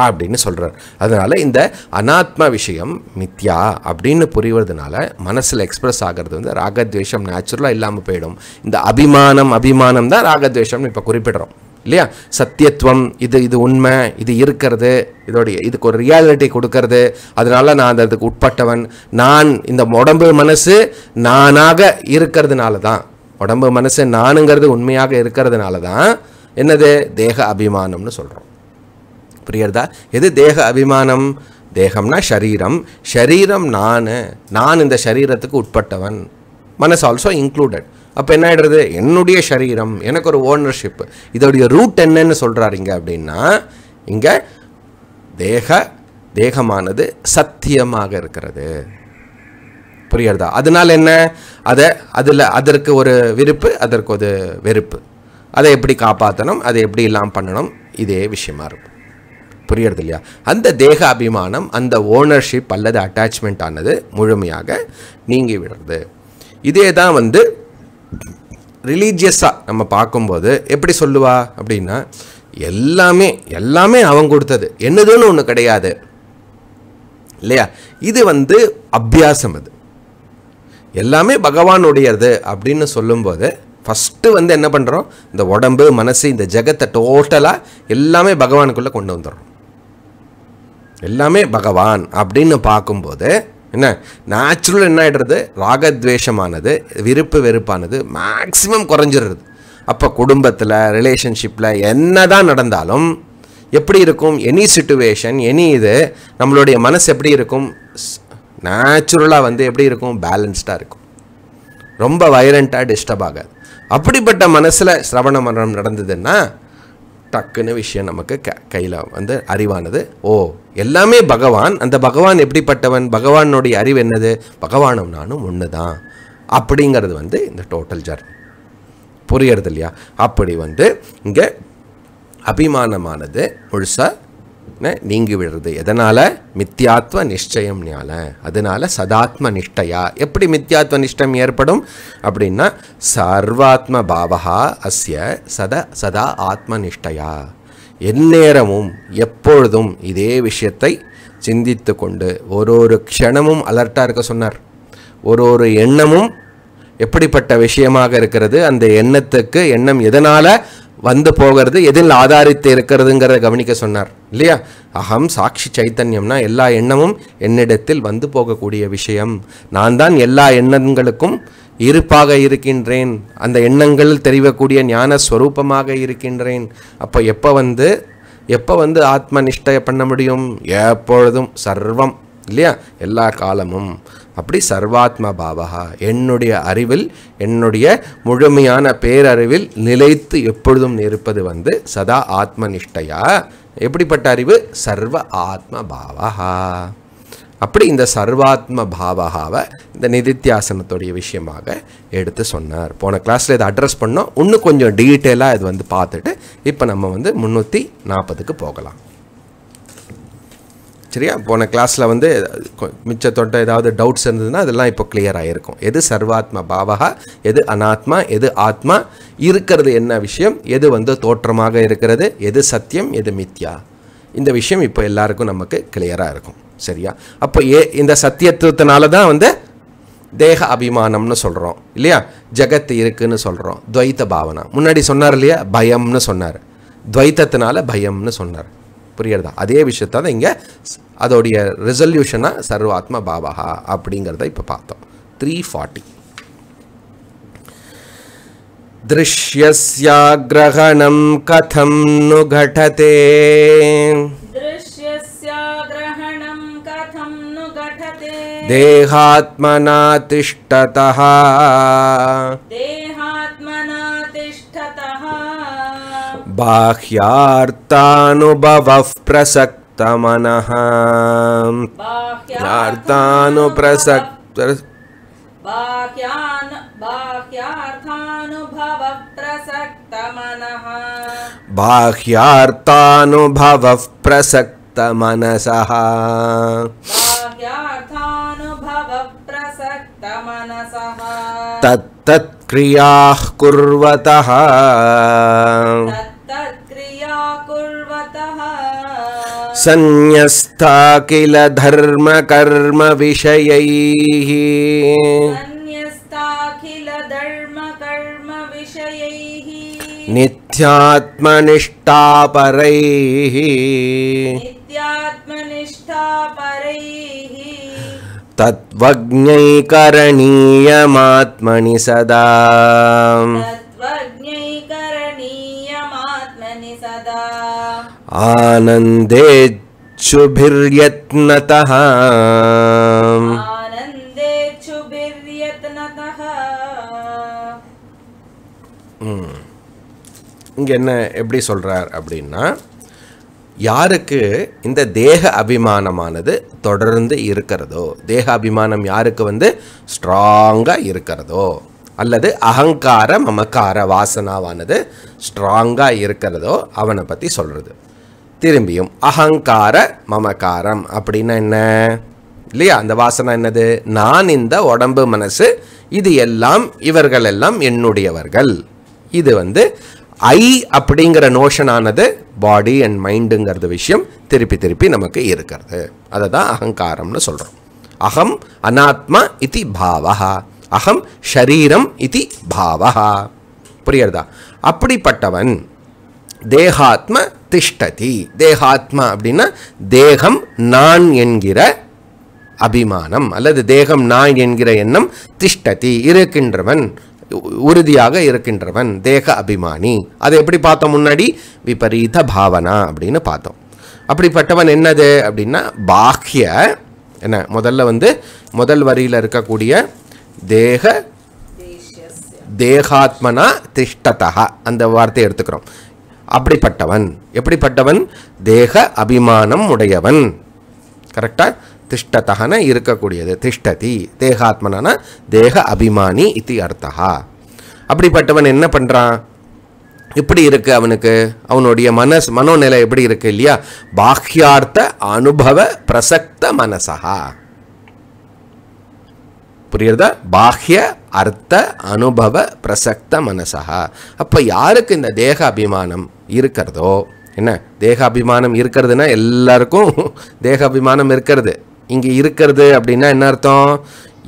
[SPEAKER 1] அப்படின்னு சொல்கிறார் அதனால் இந்த அனாத்ம விஷயம் மித்யா அப்படின்னு புரிவதுனால மனசில் எக்ஸ்பிரஸ் ஆகிறது வந்து ராகத்வேஷம் நேச்சுரலாக இல்லாமல் போயிடும் இந்த அபிமானம் அபிமானம் தான் ராகத்வேஷம்னு இப்போ குறிப்பிடுறோம் இல்லையா சத்தியத்துவம் இது இது உண்மை இது இருக்கிறது இதோடைய இதுக்கு ஒரு ரியாலிட்டி கொடுக்கறது அதனால நான் அந்த அதுக்கு உட்பட்டவன் நான் இந்த உடம்பு மனசு நானாக இருக்கிறதுனால தான் உடம்பு மனசு நானுங்கிறது உண்மையாக இருக்கிறதுனால தான் என்னது தேக அபிமானம்னு சொல்கிறோம் புரியுறதா எது தேக அபிமானம் தேகம்னா ஷரீரம் ஷரீரம் நான் நான் இந்த ஷரீரத்துக்கு உட்பட்டவன் மனசு ஆல்சோ இன்க்ளூடட் அப்போ என்ன ஆகிடுறது என்னுடைய சரீரம் எனக்கு ஒரு ஓனர்ஷிப் இதோடைய ரூட் என்னன்னு சொல்கிறாருங்க அப்படின்னா இங்கே தேக தேகமானது சத்தியமாக இருக்கிறது புரியறதா அதனால் என்ன அதை அதில் அதற்கு ஒரு விருப்பு அதற்கு ஒரு வெறுப்பு அதை எப்படி காப்பாற்றணும் அதை எப்படி எல்லாம் பண்ணணும் இதே விஷயமா இருக்கும் புரியுறது இல்லையா அந்த தேக அபிமானம் அந்த ஓனர்ஷிப் அல்லது அட்டாச்மெண்ட் ஆனது முழுமையாக நீங்கி விடுறது இதே தான் வந்து ரிலீஜியஸாக நம்ம பார்க்கும்போது எப்படி சொல்லுவா அப்படின்னா எல்லாமே எல்லாமே அவங்க கொடுத்தது என்னதுன்னு ஒன்று கிடையாது இல்லையா இது வந்து அபியாசம் அது எல்லாமே பகவானுடையது அப்படின்னு சொல்லும்போது ஃபஸ்ட்டு வந்து என்ன பண்ணுறோம் இந்த உடம்பு மனசு இந்த ஜெகத்தை டோட்டலாக எல்லாமே பகவானுக்குள்ளே கொண்டு வந்துடுறோம் எல்லாமே பகவான் அப்படின்னு பார்க்கும்போது என்ன நேச்சுரல் என்ன ஆகிடுறது ராகத்வேஷமானது விருப்பு வெறுப்பானது மேக்சிமம் குறைஞ்சிடுறது அப்போ குடும்பத்தில் ரிலேஷன்ஷிப்பில் என்ன தான் நடந்தாலும் எப்படி இருக்கும் எனி சுச்சுவேஷன் எனி இது நம்மளுடைய மனசு எப்படி இருக்கும் நேச்சுரலாக வந்து எப்படி இருக்கும் பேலன்ஸ்டாக இருக்கும் ரொம்ப வைலண்ட்டாக டிஸ்டர்ப் ஆகாது அப்படிப்பட்ட மனசில் சிரவண மரணம் நடந்ததுன்னா டக்குன்னு விஷயம் நமக்கு க கையில் வந்து அறிவானது ஓ எல்லாமே பகவான் அந்த பகவான் எப்படிப்பட்டவன் பகவானுடைய அறிவு என்னது பகவானும் நானும் ஒன்று தான் அப்படிங்கிறது வந்து இந்த டோட்டல் ஜர்னி புரியறது இல்லையா அப்படி வந்து இங்கே அபிமானமானது முழுசாக நீங்கி நீங்கிவிடுறது எதனால் மித்தியாத்வ ஞால அதனால் சதாத்ம நிஷ்டையா எப்படி மித்யாத்வ நிஷ்டம் ஏற்படும் அப்படின்னா சர்வாத்ம பாவகா அஸ்ய சத சதா ஆத்ம நிஷ்டையா எந்நேரமும் எப்பொழுதும் இதே விஷயத்தை சிந்தித்து கொண்டு ஒரு ஒரு க்ஷணமும் அலர்ட்டாக இருக்க சொன்னார் ஒரு ஒரு எண்ணமும் எப்படிப்பட்ட விஷயமாக இருக்கிறது அந்த எண்ணத்துக்கு எண்ணம் எதனால் வந்து போகிறது எதில் ஆதாரித்து இருக்கிறதுங்கிறத கவனிக்க சொன்னார் இல்லையா அகம் சாட்சி சைத்தன்யம்னா எல்லா எண்ணமும் என்னிடத்தில் வந்து போகக்கூடிய விஷயம் நான் தான் எல்லா எண்ணங்களுக்கும் இருப்பாக இருக்கின்றேன் அந்த எண்ணங்களில் தெரிவக்கூடிய ஞான ஸ்வரூபமாக இருக்கின்றேன் அப்போ எப்போ வந்து எப்போ வந்து ஆத்ம நிஷ்டை பண்ண முடியும் எப்பொழுதும் சர்வம் இல்லையா எல்லா காலமும் அப்படி சர்வாத்மா பாவகா என்னுடைய அறிவில் என்னுடைய முழுமையான பேரறிவில் நிலைத்து எப்பொழுதும் இருப்பது வந்து சதா ஆத்மனிஷ்டையா எப்படிப்பட்ட அறிவு சர்வ ஆத்ம பாவகா அப்படி இந்த சர்வாத்ம பாவகாவை இந்த நிதித்தியாசனத்துடைய விஷயமாக எடுத்து சொன்னார் போன கிளாஸில் இதை அட்ரஸ் பண்ணோம் இன்னும் கொஞ்சம் டீட்டெயிலாக இது வந்து பார்த்துட்டு இப்போ நம்ம வந்து முந்நூற்றி நாற்பதுக்கு போகலாம் சரியா போன கிளாஸில் வந்து மிச்ச தொட்ட ஏதாவது டவுட்ஸ் இருந்ததுன்னா அதெல்லாம் இப்போ கிளியர் ஆகிருக்கும் எது சர்வாத்மா பாவகா எது அனாத்மா எது ஆத்மா இருக்கிறது என்ன விஷயம் எது வந்து தோற்றமாக இருக்கிறது எது சத்தியம் எது மித்யா இந்த விஷயம் இப்போ எல்லாருக்கும் நமக்கு கிளியராக இருக்கும் சரியா அப்போ ஏ இந்த சத்தியத்துவத்தினால தான் வந்து தேக அபிமானம்னு சொல்கிறோம் இல்லையா ஜெகத் இருக்குன்னு சொல்கிறோம் துவைத்த பாவனா முன்னாடி சொன்னார் இல்லையா பயம்னு சொன்னார் துவைத்தத்தினால பயம்னு சொன்னார் குறி يرد அதே விஷயத்தை அங்க அதோட ரெசல்யூஷனா ਸਰਵਾత్మ 바바ః அப்படிங்கறதை இப்ப பார்ப்போம் 340 દ્રશ્યસ્ય ગ્રહણં કથમ નુ ઘટતે દ્રશ્યસ્ય ગ્રહણં કથમ નુ ઘટતે દેહાત્મના તિષ્ટતઃ દેહાત્મના बाह्यार्तानुभवः प्रसक्तमनः बाह्यार्तानुभवः प्रसक्तमनसः तत्तत्क्रिया कुर्वतः सञन्यस्ता किल धर्म कर्म नित्यात्मनिष्ठा परैः तत्त्वज्ञैकरणीयमात्मनि सदा आनन्देच्छुभिर्यत्नतः இங்கே என்ன எப்படி சொல்கிறார் அப்படின்னா யாருக்கு இந்த தேக அபிமானமானது தொடர்ந்து இருக்கிறதோ தேக அபிமானம் யாருக்கு வந்து ஸ்ட்ராங்காக இருக்கிறதோ அல்லது அகங்கார மமக்கார வாசனாவானது ஸ்ட்ராங்காக இருக்கிறதோ அவனை பற்றி சொல்கிறது திரும்பியும் அகங்கார மமகாரம் அப்படின்னா என்ன இல்லையா அந்த வாசனை என்னது நான் இந்த உடம்பு மனசு இது எல்லாம் இவர்கள் எல்லாம் என்னுடையவர்கள் இது வந்து ஐ அப்படிங்கிற நோஷனானது பாடி அண்ட் மைண்டுங்கிறது விஷயம் திருப்பி திருப்பி நமக்கு இருக்கிறது அதை தான் அகங்காரம்னு சொல்கிறோம் அகம் அனாத்மா இது பாவகா அகம் ஷரீரம் இது பாவகா புரியறதா அப்படிப்பட்டவன் தேகாத்ம திஷ்டதி தேகாத்மா அப்படின்னா தேகம் நான் என்கிற அபிமானம் அல்லது தேகம் நான் என்கிற எண்ணம் திஷ்டதி இருக்கின்றவன் உறுதியாக இருக்கின்றவன் தேக அபிமானி அதை எப்படி பார்த்தோம் முன்னாடி விபரீத பாவனா அப்படின்னு பார்த்தோம் அப்படிப்பட்டவன் என்னது அப்படின்னா பாக்கிய என்ன முதல்ல வந்து முதல் வரியில் இருக்கக்கூடிய தேக தேகாத்மனா திஷ்டதா அந்த வார்த்தையை எடுத்துக்கிறோம் அப்படிப்பட்டவன் எப்படிப்பட்டவன் தேக அபிமானம் உடையவன் கரெக்டாக திஷ்டத்தகன இருக்கக்கூடியது திஷ்டதி தேகாத்மனான தேக அபிமானி இத்தி அர்த்தா அப்படிப்பட்டவன் என்ன பண்ணுறான் எப்படி இருக்குது அவனுக்கு அவனுடைய மனஸ் மனோநிலை எப்படி இருக்குது இல்லையா பாக்யார்த்த அனுபவ பிரசக்த மனசா புரியுறதா பாஹ்ய அர்த்த அனுபவ பிரசக்த மனசா அப்போ யாருக்கு இந்த தேக அபிமானம் இருக்கிறதோ என்ன தேகாபிமானம் இருக்கிறதுனா எல்லாருக்கும் தேகாபிமானம் இருக்கிறது இங்கே இருக்கிறது அப்படின்னா என்ன அர்த்தம்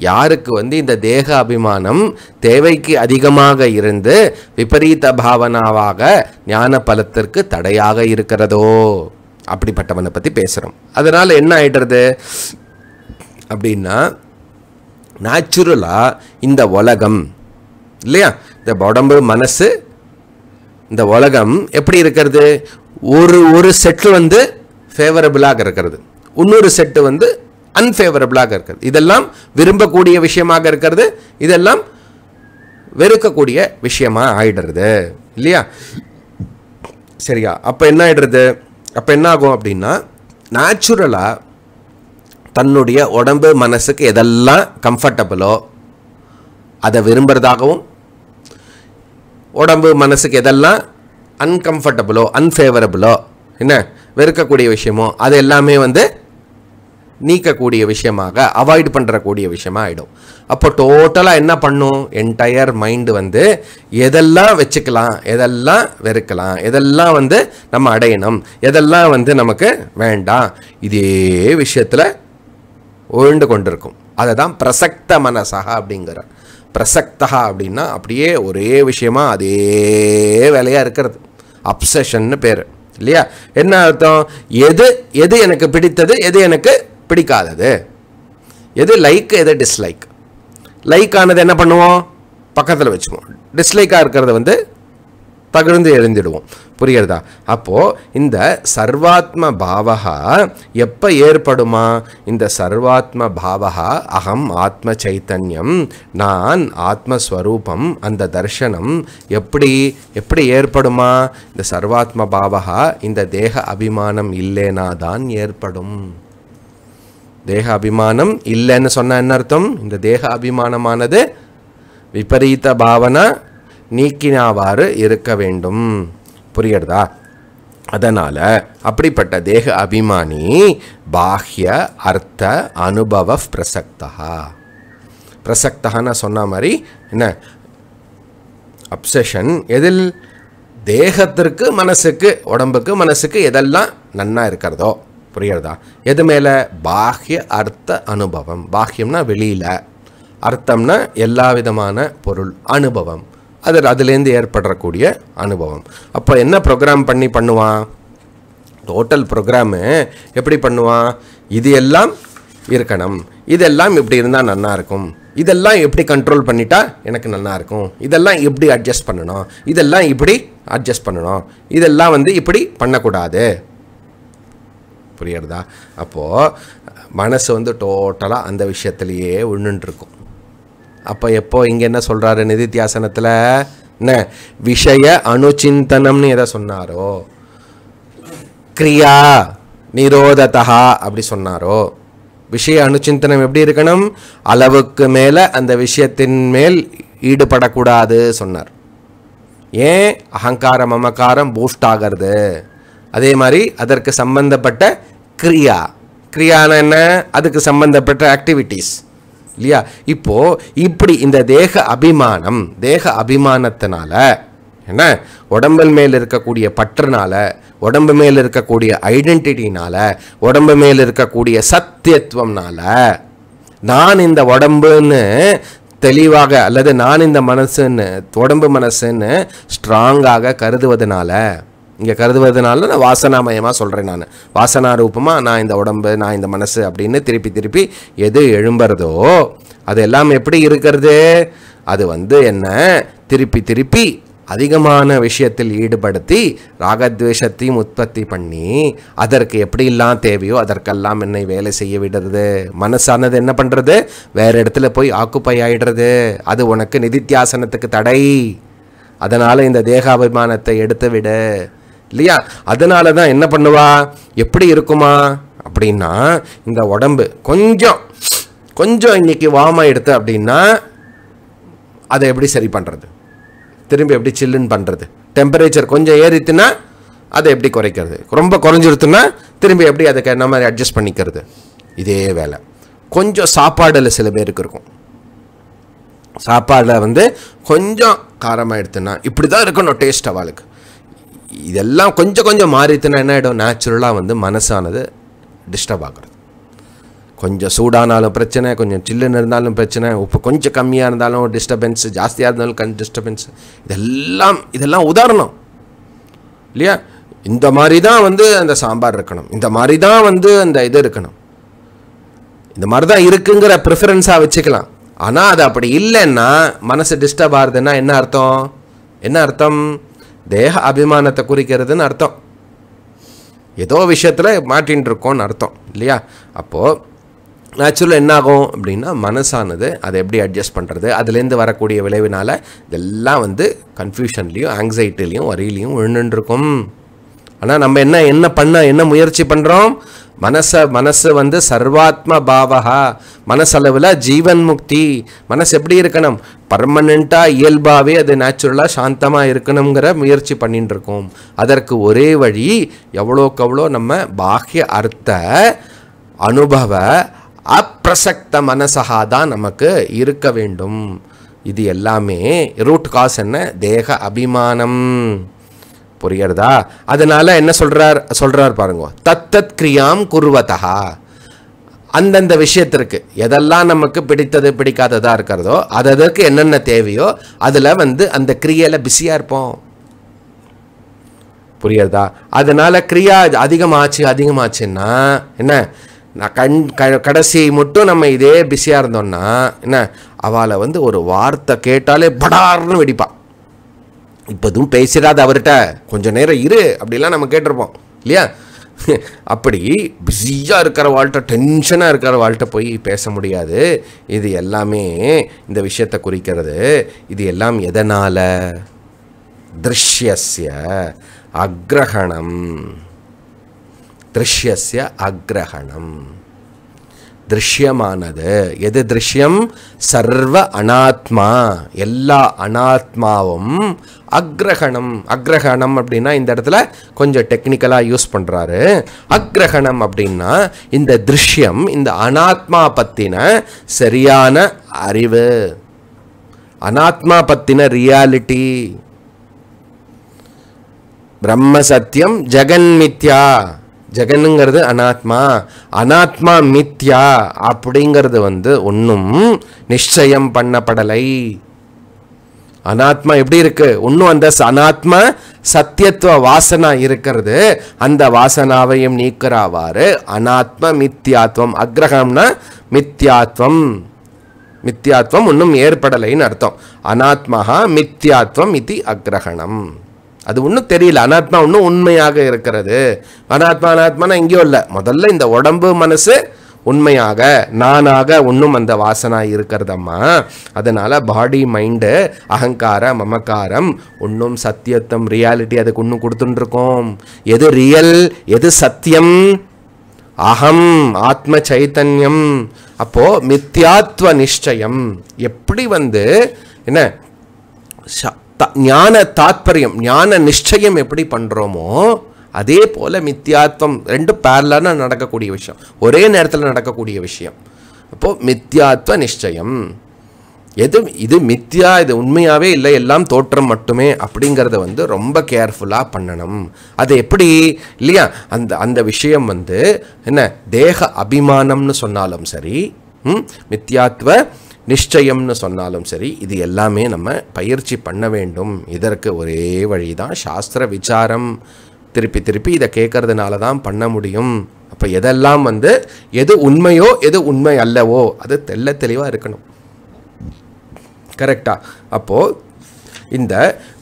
[SPEAKER 1] யாருக்கு வந்து இந்த தேக அபிமானம் தேவைக்கு அதிகமாக இருந்து விபரீத பாவனாவாக ஞான பலத்திற்கு தடையாக இருக்கிறதோ அப்படிப்பட்டவனை பற்றி பேசுகிறோம் அதனால் என்ன ஆகிடுறது அப்படின்னா நேச்சுரலாக இந்த உலகம் இல்லையா இந்த உடம்பு மனசு இந்த உலகம் எப்படி இருக்கிறது ஒரு ஒரு செட்டு வந்து ஃபேவரபிளாக இருக்கிறது இன்னொரு செட்டு வந்து அன்ஃபேவரபிளாக இருக்கிறது இதெல்லாம் விரும்பக்கூடிய விஷயமாக இருக்கிறது இதெல்லாம் வெறுக்கக்கூடிய விஷயமா ஆயிடுறது இல்லையா சரியா அப்போ என்ன ஆயிடுறது அப்போ என்ன ஆகும் அப்படின்னா நேச்சுரலாக தன்னுடைய உடம்பு மனசுக்கு எதெல்லாம் கம்ஃபர்டபுளோ அதை விரும்புகிறதாகவும் உடம்பு மனசுக்கு எதெல்லாம் அன்கம்ஃபர்டபுளோ அன்ஃபேவரபுளோ என்ன வெறுக்கக்கூடிய விஷயமோ அது எல்லாமே வந்து நீக்கக்கூடிய விஷயமாக அவாய்ட் பண்ணுறக்கூடிய விஷயமாக ஆகிடும் அப்போ டோட்டலாக என்ன பண்ணும் என்டையர் மைண்டு வந்து எதெல்லாம் வச்சுக்கலாம் எதெல்லாம் வெறுக்கலாம் எதெல்லாம் வந்து நம்ம அடையணும் எதெல்லாம் வந்து நமக்கு வேண்டாம் இதே விஷயத்தில் உழுண்டு கொண்டிருக்கும் அதை தான் பிரசக்த மனசாக அப்படிங்கிறார் பிரசக்தா அப்படின்னா அப்படியே ஒரே விஷயமா அதே வேலையாக இருக்கிறது அப்சஷன்னு பேர் இல்லையா என்ன அர்த்தம் எது எது எனக்கு பிடித்தது எது எனக்கு பிடிக்காதது எது லைக் எது டிஸ்லைக் லைக் ஆனது என்ன பண்ணுவோம் பக்கத்தில் வச்சுக்குவோம் டிஸ்லைக்காக இருக்கிறத வந்து தகுந்து எழுந்திடுவோம் புரிகிறதா அப்போது இந்த சர்வாத்ம பாவகா எப்போ ஏற்படுமா இந்த சர்வாத்ம பாவகா அகம் ஆத்ம சைத்தன்யம் நான் ஆத்மஸ்வரூபம் அந்த தர்ஷனம் எப்படி எப்படி ஏற்படுமா இந்த சர்வாத்ம பாவகா இந்த தேக அபிமானம் இல்லைனா தான் ஏற்படும் தேக அபிமானம் இல்லைன்னு சொன்ன என்ன அர்த்தம் இந்த தேக அபிமானமானது விபரீத பாவனை நீக்கினாவாறு இருக்க வேண்டும் புரியுறதா அதனால் அப்படிப்பட்ட தேக அபிமானி பாஹ்ய அர்த்த அனுபவ பிரசக்தா பிரசக்தகான்னு சொன்ன மாதிரி என்ன அப்சஷன் எதில் தேகத்திற்கு மனசுக்கு உடம்புக்கு மனசுக்கு எதெல்லாம் நன்னா இருக்கிறதோ புரியுறதா எது மேலே பாஹ்ய அர்த்த அனுபவம் பாஹ்யம்னா வெளியில் அர்த்தம்னா எல்லா விதமான பொருள் அனுபவம் அது அதுலேருந்து ஏற்படக்கூடிய அனுபவம் அப்போ என்ன ப்ரோக்ராம் பண்ணி பண்ணுவான் டோட்டல் ப்ரோக்ராமு எப்படி பண்ணுவான் இது எல்லாம் இருக்கணும் இதெல்லாம் இப்படி இருந்தால் நல்லாயிருக்கும் இதெல்லாம் எப்படி கண்ட்ரோல் பண்ணிட்டா எனக்கு நல்லாயிருக்கும் இதெல்லாம் எப்படி அட்ஜஸ்ட் பண்ணணும் இதெல்லாம் இப்படி அட்ஜஸ்ட் பண்ணணும் இதெல்லாம் வந்து இப்படி பண்ணக்கூடாது புரியறதா அப்போது மனசு வந்து டோட்டலாக அந்த விஷயத்துலேயே ஒன்றுன்ட்டுருக்கும் அப்போ எப்போ இங்கே என்ன சொல்கிறாரு நிதித்தியாசனத்தில் என்ன விஷய அணுச்சிந்தனம்னு எதை சொன்னாரோ கிரியா நிரோதத்தா அப்படி சொன்னாரோ விஷய அணுச்சிந்தனம் எப்படி இருக்கணும் அளவுக்கு மேலே அந்த விஷயத்தின் மேல் ஈடுபடக்கூடாது சொன்னார் ஏன் அகங்காரம் மமக்காரம் பூஸ்ட் ஆகிறது அதே மாதிரி அதற்கு சம்பந்தப்பட்ட கிரியா கிரியான என்ன அதுக்கு சம்பந்தப்பட்ட ஆக்டிவிட்டீஸ் இல்லையா இப்போ இப்படி இந்த தேக அபிமானம் தேக அபிமானத்தினால என்ன உடம்பு மேல் இருக்கக்கூடிய பற்றுனால உடம்பு மேல் இருக்கக்கூடிய ஐடென்டிட்டினால உடம்பு மேல் இருக்கக்கூடிய சத்தியத்துவம்னால நான் இந்த உடம்புன்னு தெளிவாக அல்லது நான் இந்த மனசுன்னு உடம்பு மனசுன்னு ஸ்ட்ராங்காக கருதுவதனால இங்கே கருதுவதனால நான் வாசனாமயமாக சொல்கிறேன் நான் வாசனா ரூபமாக நான் இந்த உடம்பு நான் இந்த மனசு அப்படின்னு திருப்பி திருப்பி எது எழும்புறதோ அது எல்லாம் எப்படி இருக்கிறது அது வந்து என்ன திருப்பி திருப்பி அதிகமான விஷயத்தில் ஈடுபடுத்தி ராகத்வேஷத்தையும் உற்பத்தி பண்ணி அதற்கு எப்படிலாம் தேவையோ அதற்கெல்லாம் என்னை வேலை செய்ய விடுறது மனசானது என்ன பண்ணுறது வேறு இடத்துல போய் ஆக்குப்பை ஆகிடுறது அது உனக்கு நிதித்தியாசனத்துக்கு தடை அதனால் இந்த தேகாபிமானத்தை எடுத்து விடு இல்லையா அதனால தான் என்ன பண்ணுவா எப்படி இருக்குமா அப்படின்னா இந்த உடம்பு கொஞ்சம் கொஞ்சம் இன்னைக்கு வாமா எடுத்து அப்படின்னா அதை எப்படி சரி பண்ணுறது திரும்பி எப்படி சில்லுன்னு பண்ணுறது டெம்பரேச்சர் கொஞ்சம் ஏறித்துன்னா அதை எப்படி குறைக்கிறது ரொம்ப குறைஞ்சிருத்துன்னா திரும்பி எப்படி அதுக்கு என்ன மாதிரி அட்ஜஸ்ட் பண்ணிக்கிறது இதே வேலை கொஞ்சம் சாப்பாடில் சில பேருக்கு இருக்கும் சாப்பாடில் வந்து கொஞ்சம் காரமாக எடுத்துன்னா இப்படி தான் இருக்கணும் டேஸ்ட் அவளுக்கு இதெல்லாம் கொஞ்சம் கொஞ்சம் மாறித்துனா என்ன ஆகிடும் நேச்சுரலாக வந்து மனசானது டிஸ்டர்ப் ஆகிறது கொஞ்சம் சூடானாலும் பிரச்சனை கொஞ்சம் சில்லுன்னு இருந்தாலும் பிரச்சனை உப்பு கொஞ்சம் கம்மியாக இருந்தாலும் டிஸ்டர்பன்ஸு ஜாஸ்தியாக இருந்தாலும் கண் டிஸ்டர்பன்ஸ் இதெல்லாம் இதெல்லாம் உதாரணம் இல்லையா இந்த மாதிரி தான் வந்து அந்த சாம்பார் இருக்கணும் இந்த மாதிரி தான் வந்து அந்த இது இருக்கணும் இந்த மாதிரி தான் இருக்குங்கிற ப்ரிஃபரன்ஸாக வச்சுக்கலாம் ஆனால் அது அப்படி இல்லைன்னா மனசு டிஸ்டர்ப் ஆகுதுன்னா என்ன அர்த்தம் என்ன அர்த்தம் தேக அபிமானத்தை குறிக்கிறதுன்னு அர்த்தம் ஏதோ விஷயத்தில் மாட்டின்னு இருக்கோம்னு அர்த்தம் இல்லையா அப்போது நேச்சுரல் என்னாகும் அப்படின்னா மனசானது அதை எப்படி அட்ஜஸ்ட் பண்ணுறது அதுலேருந்து வரக்கூடிய விளைவினால் இதெல்லாம் வந்து கன்ஃபியூஷன்லேயும் ஆங்ஸைட்டிலையும் வரியிலையும் விழுந்துருக்கும் ஆனால் நம்ம என்ன என்ன பண்ண என்ன முயற்சி பண்ணுறோம் மனசை மனசு வந்து சர்வாத்ம பாவகா மனசளவில் ஜீவன் முக்தி மனசு எப்படி இருக்கணும் பர்மனெண்ட்டாக இயல்பாகவே அது நேச்சுரலாக சாந்தமாக இருக்கணுங்கிற முயற்சி பண்ணிகிட்டு இருக்கோம் அதற்கு ஒரே வழி எவ்வளோக்கு எவ்வளோ நம்ம பாக்கிய அர்த்த அனுபவ அப்பிரசக்த மனசகா தான் நமக்கு இருக்க வேண்டும் இது எல்லாமே ரூட் காஸ் என்ன தேக அபிமானம் புரியறதா அதனால என்ன சொல்றார் சொல்றார் பாருங்க தத்தத் கிரியாம் குருவதா அந்தந்த விஷயத்திற்கு எதெல்லாம் நமக்கு பிடித்தது பிடிக்காததாக இருக்கிறதோ அது அதற்கு என்னென்ன தேவையோ அதில் வந்து அந்த கிரியையில் பிஸியாக இருப்போம் புரியுறதா அதனால் கிரியா அதிகமாச்சு அதிகமாச்சுன்னா என்ன நான் கண் க கடைசி மட்டும் நம்ம இதே பிஸியாக இருந்தோம்னா என்ன அவளை வந்து ஒரு வார்த்தை கேட்டாலே படார்னு வெடிப்பாள் இப்போதும் பேசிடாத பேசிடாது அவர்கிட்ட கொஞ்சம் நேரம் இரு அப்படிலாம் நம்ம கேட்டிருப்போம் இல்லையா அப்படி பிஸியாக இருக்கிற வாழ்க்கை டென்ஷனாக இருக்கிற வாழ்க்கை போய் பேச முடியாது இது எல்லாமே இந்த விஷயத்தை குறிக்கிறது இது எல்லாம் எதனால் திருஷ்யஸ்ய அக்ரஹணம் திருஷ்யஸ்ய அக்ரஹணம் திருஷ்யமானது எது திருஷ்யம் சர்வ அனாத்மா எல்லா அனாத்மாவும் அக்ரஹணம் அக்ரஹணம் அப்படின்னா இந்த இடத்துல கொஞ்சம் டெக்னிக்கலாக யூஸ் பண்ணுறாரு அக்ரஹணம் அப்படின்னா இந்த திருஷ்யம் இந்த அனாத்மா பற்றின சரியான அறிவு அனாத்மா பற்றின ரியாலிட்டி பிரம்ம சத்தியம் ஜெகன்மித்யா ஜெகனுங்கிறது அனாத்மா அனாத்மா மித்யா அப்படிங்கிறது வந்து ஒன்றும் நிச்சயம் பண்ணப்படலை அனாத்மா எப்படி இருக்கு ஒன்றும் அந்த அனாத்ம சத்தியத்துவ வாசனா இருக்கிறது அந்த வாசனாவையும் நீக்கிறாவாறு அனாத்ம மித்தியாத்வம் அக்ரஹம்னா மித்தியாத்வம் மித்தியாத்வம் இன்னும் ஏற்படலைன்னு அர்த்தம் அனாத்மஹா மித்தியாத்வம் இது அக்ரஹணம் அது ஒன்றும் தெரியல அனாத்மா ஒன்றும் உண்மையாக இருக்கிறது அனாத்மா அனாத்மானா எங்கேயோ இல்லை முதல்ல இந்த உடம்பு மனசு உண்மையாக நானாக ஒன்றும் அந்த வாசனா இருக்கிறதம்மா அதனால் பாடி மைண்டு அகங்கார மமக்காரம் ஒன்றும் சத்தியத்தம் ரியாலிட்டி அதுக்கு ஒன்றும் கொடுத்துட்டுருக்கோம் எது ரியல் எது சத்தியம் அகம் ஆத்ம சைத்தன்யம் அப்போது மித்யாத்வ நிச்சயம் எப்படி வந்து என்ன ஞான தாத்பரியம் ஞான நிச்சயம் எப்படி பண்ணுறோமோ அதே போல் மித்தியாத்வம் ரெண்டும் பேர்லான நடக்கக்கூடிய விஷயம் ஒரே நேரத்தில் நடக்கக்கூடிய விஷயம் அப்போது மித்தியாத்வ நிச்சயம் எது இது மித்தியா இது உண்மையாகவே இல்லை எல்லாம் தோற்றம் மட்டுமே அப்படிங்கிறத வந்து ரொம்ப கேர்ஃபுல்லாக பண்ணணும் அது எப்படி இல்லையா அந்த அந்த விஷயம் வந்து என்ன தேக அபிமானம்னு சொன்னாலும் சரி மித்தியாத்வ நிச்சயம்னு சொன்னாலும் சரி இது எல்லாமே நம்ம பயிற்சி பண்ண வேண்டும் இதற்கு ஒரே வழி தான் சாஸ்திர விசாரம் திருப்பி திருப்பி இதை கேட்கறதுனால தான் பண்ண முடியும் அப்போ எதெல்லாம் வந்து எது உண்மையோ எது உண்மை அல்லவோ அது தெல்ல தெளிவாக இருக்கணும் கரெக்டாக அப்போது இந்த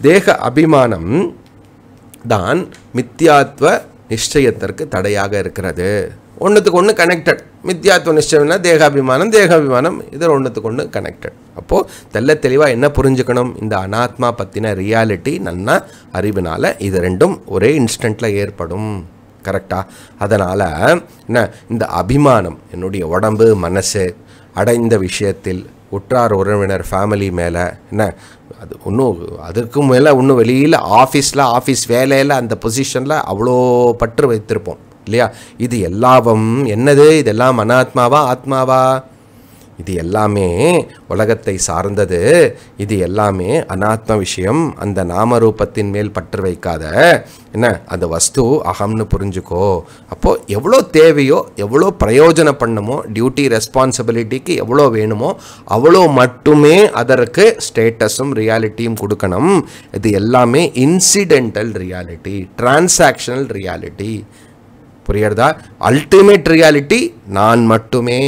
[SPEAKER 1] தேக அபிமானம் தான் மித்தியாத்வ நிச்சயத்திற்கு தடையாக இருக்கிறது ஒன்றுத்துக்கு ஒன்று கனெக்டட் மித்யாத்துவ நிச்சயம்னா தேகாபிமானம் தேகாபிமானம் இதில் ஒன்றுத்துக்கு கனெக்டட் அப்போது தெல்ல தெளிவாக என்ன புரிஞ்சுக்கணும் இந்த அனாத்மா பற்றின ரியாலிட்டி நன்னா அறிவினால் இது ரெண்டும் ஒரே இன்ஸ்டண்ட்டில் ஏற்படும் கரெக்டாக அதனால் என்ன இந்த அபிமானம் என்னுடைய உடம்பு மனசு அடைந்த விஷயத்தில் உற்றார் உறவினர் ஃபேமிலி மேலே என்ன அது ஒன்றும் அதுக்கும் மேலே ஒன்றும் வெளியில் ஆஃபீஸில் ஆஃபீஸ் வேலையில் அந்த பொசிஷனில் அவ்வளோ பற்று வைத்திருப்போம் இல்லையா இது எல்லாவும் என்னது இதெல்லாம் அனாத்மாவா ஆத்மாவா இது எல்லாமே உலகத்தை சார்ந்தது இது எல்லாமே அனாத்ம விஷயம் அந்த நாமரூபத்தின் மேல் பற்று வைக்காத என்ன அந்த வஸ்து அகம்னு புரிஞ்சுக்கோ அப்போது எவ்வளோ தேவையோ எவ்வளோ பிரயோஜனம் பண்ணுமோ டியூட்டி ரெஸ்பான்சிபிலிட்டிக்கு எவ்வளோ வேணுமோ அவ்வளோ மட்டுமே அதற்கு ஸ்டேட்டஸும் ரியாலிட்டியும் கொடுக்கணும் இது எல்லாமே இன்சிடென்டல் ரியாலிட்டி டிரான்சாக்ஷனல் ரியாலிட்டி புரியறதா அல்டிமேட் ரியாலிட்டி நான் மட்டுமே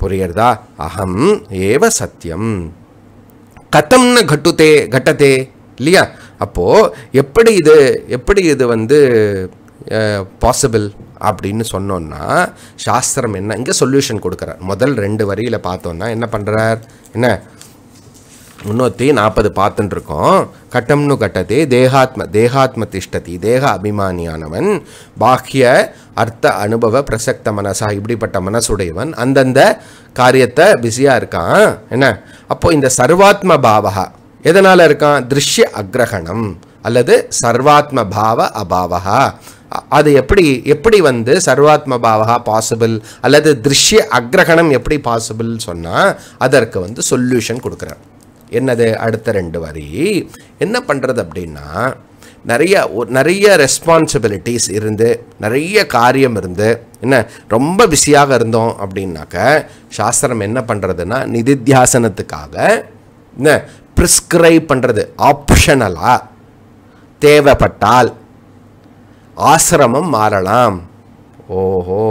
[SPEAKER 1] புரியறதா அகம் ஏவ சத்தியம் கதம்னு கட்டுதே கட்டத்தே இல்லையா அப்போது எப்படி இது எப்படி இது வந்து பாசிபிள் அப்படின்னு சொன்னோன்னா சாஸ்திரம் என்ன இங்கே சொல்யூஷன் கொடுக்குறார் முதல் ரெண்டு வரியில் பார்த்தோன்னா என்ன பண்ணுறார் என்ன முன்னூற்றி நாற்பது பார்த்துட்டுருக்கோம் கட்டம்னு கட்டத்தே தேகாத்ம தேகாத்ம திஷ்டதி தேக அபிமானியானவன் பாக்கிய அர்த்த அனுபவ பிரசக்த மனசா இப்படிப்பட்ட மனசுடையவன் அந்தந்த காரியத்தை பிஸியாக இருக்கான் என்ன அப்போது இந்த சர்வாத்ம பாவகா எதனால் இருக்கான் திருஷ்ய அக்ரகணம் அல்லது சர்வாத்ம பாவ அபாவகா அது எப்படி எப்படி வந்து சர்வாத்ம பாவகா பாசிபிள் அல்லது திருஷ்ய அக்ரகணம் எப்படி பாசிபிள்னு சொன்னால் அதற்கு வந்து சொல்யூஷன் கொடுக்குறேன் என்னது அடுத்த ரெண்டு வரி என்ன பண்ணுறது அப்படின்னா நிறைய நிறைய ரெஸ்பான்சிபிலிட்டிஸ் இருந்து நிறைய காரியம் இருந்து என்ன ரொம்ப பிஸியாக இருந்தோம் அப்படின்னாக்க சாஸ்திரம் என்ன பண்ணுறதுன்னா நிதித்தியாசனத்துக்காக என்ன ப்ரிஸ்கிரைப் பண்ணுறது ஆப்ஷனலாக தேவைப்பட்டால் ஆசிரமம் மாறலாம் ஓஹோ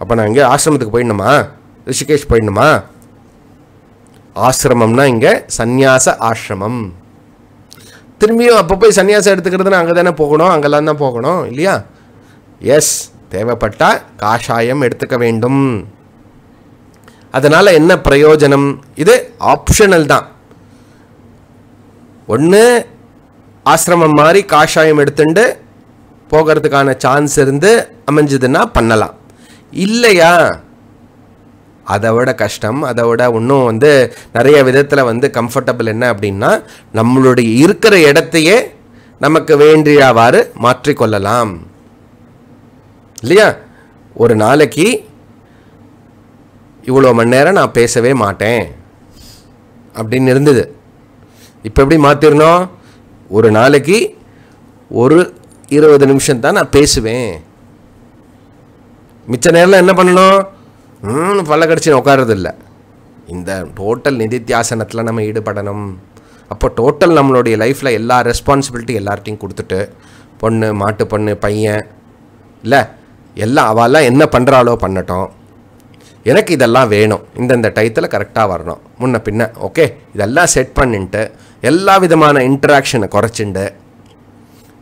[SPEAKER 1] அப்போ நான் இங்கே ஆசிரமத்துக்கு போயிடணுமா ரிஷிகேஷ் போயிடணுமா ஆசிரமம்னா இங்கே சந்நியாச ஆசிரமம் திரும்பியும் அப்போ போய் சன்னியாசம் எடுத்துக்கிறதுனா அங்கே தானே போகணும் அங்கெல்லாம் தான் போகணும் இல்லையா எஸ் தேவைப்பட்டால் காஷாயம் எடுத்துக்க வேண்டும் அதனால் என்ன பிரயோஜனம் இது ஆப்ஷனல் தான் ஒன்று ஆசிரமம் மாதிரி காஷாயம் எடுத்துட்டு போகிறதுக்கான சான்ஸ் இருந்து அமைஞ்சதுன்னா பண்ணலாம் இல்லையா அதை விட கஷ்டம் அதை விட இன்னும் வந்து நிறைய விதத்தில் வந்து கம்ஃபர்டபுள் என்ன அப்படின்னா நம்மளுடைய இருக்கிற இடத்தையே நமக்கு வேண்டியவாறு மாற்றிக்கொள்ளலாம் இல்லையா ஒரு நாளைக்கு இவ்வளோ மணி நேரம் நான் பேசவே மாட்டேன் அப்படின்னு இருந்தது இப்போ எப்படி மாற்றிடணும் ஒரு நாளைக்கு ஒரு இருபது நிமிஷம் தான் நான் பேசுவேன் மிச்ச நேரம் என்ன பண்ணணும் பல்ல கடிச்சு உட்காரதில்ல இந்த டோட்டல் நிதித்தியாசனத்தில் நம்ம ஈடுபடணும் அப்போ டோட்டல் நம்மளுடைய லைஃப்பில் எல்லா ரெஸ்பான்சிபிலிட்டி எல்லார்ட்டையும் கொடுத்துட்டு பொண்ணு மாட்டு பொண்ணு பையன் இல்லை எல்லாம் அவெல்லாம் என்ன பண்ணுறாளோ பண்ணட்டும் எனக்கு இதெல்லாம் வேணும் இந்தந்த டயத்தில் கரெக்டாக வரணும் முன்ன பின்ன ஓகே இதெல்லாம் செட் பண்ணிட்டு எல்லா விதமான இன்ட்ராக்ஷனை குறைச்சிண்டு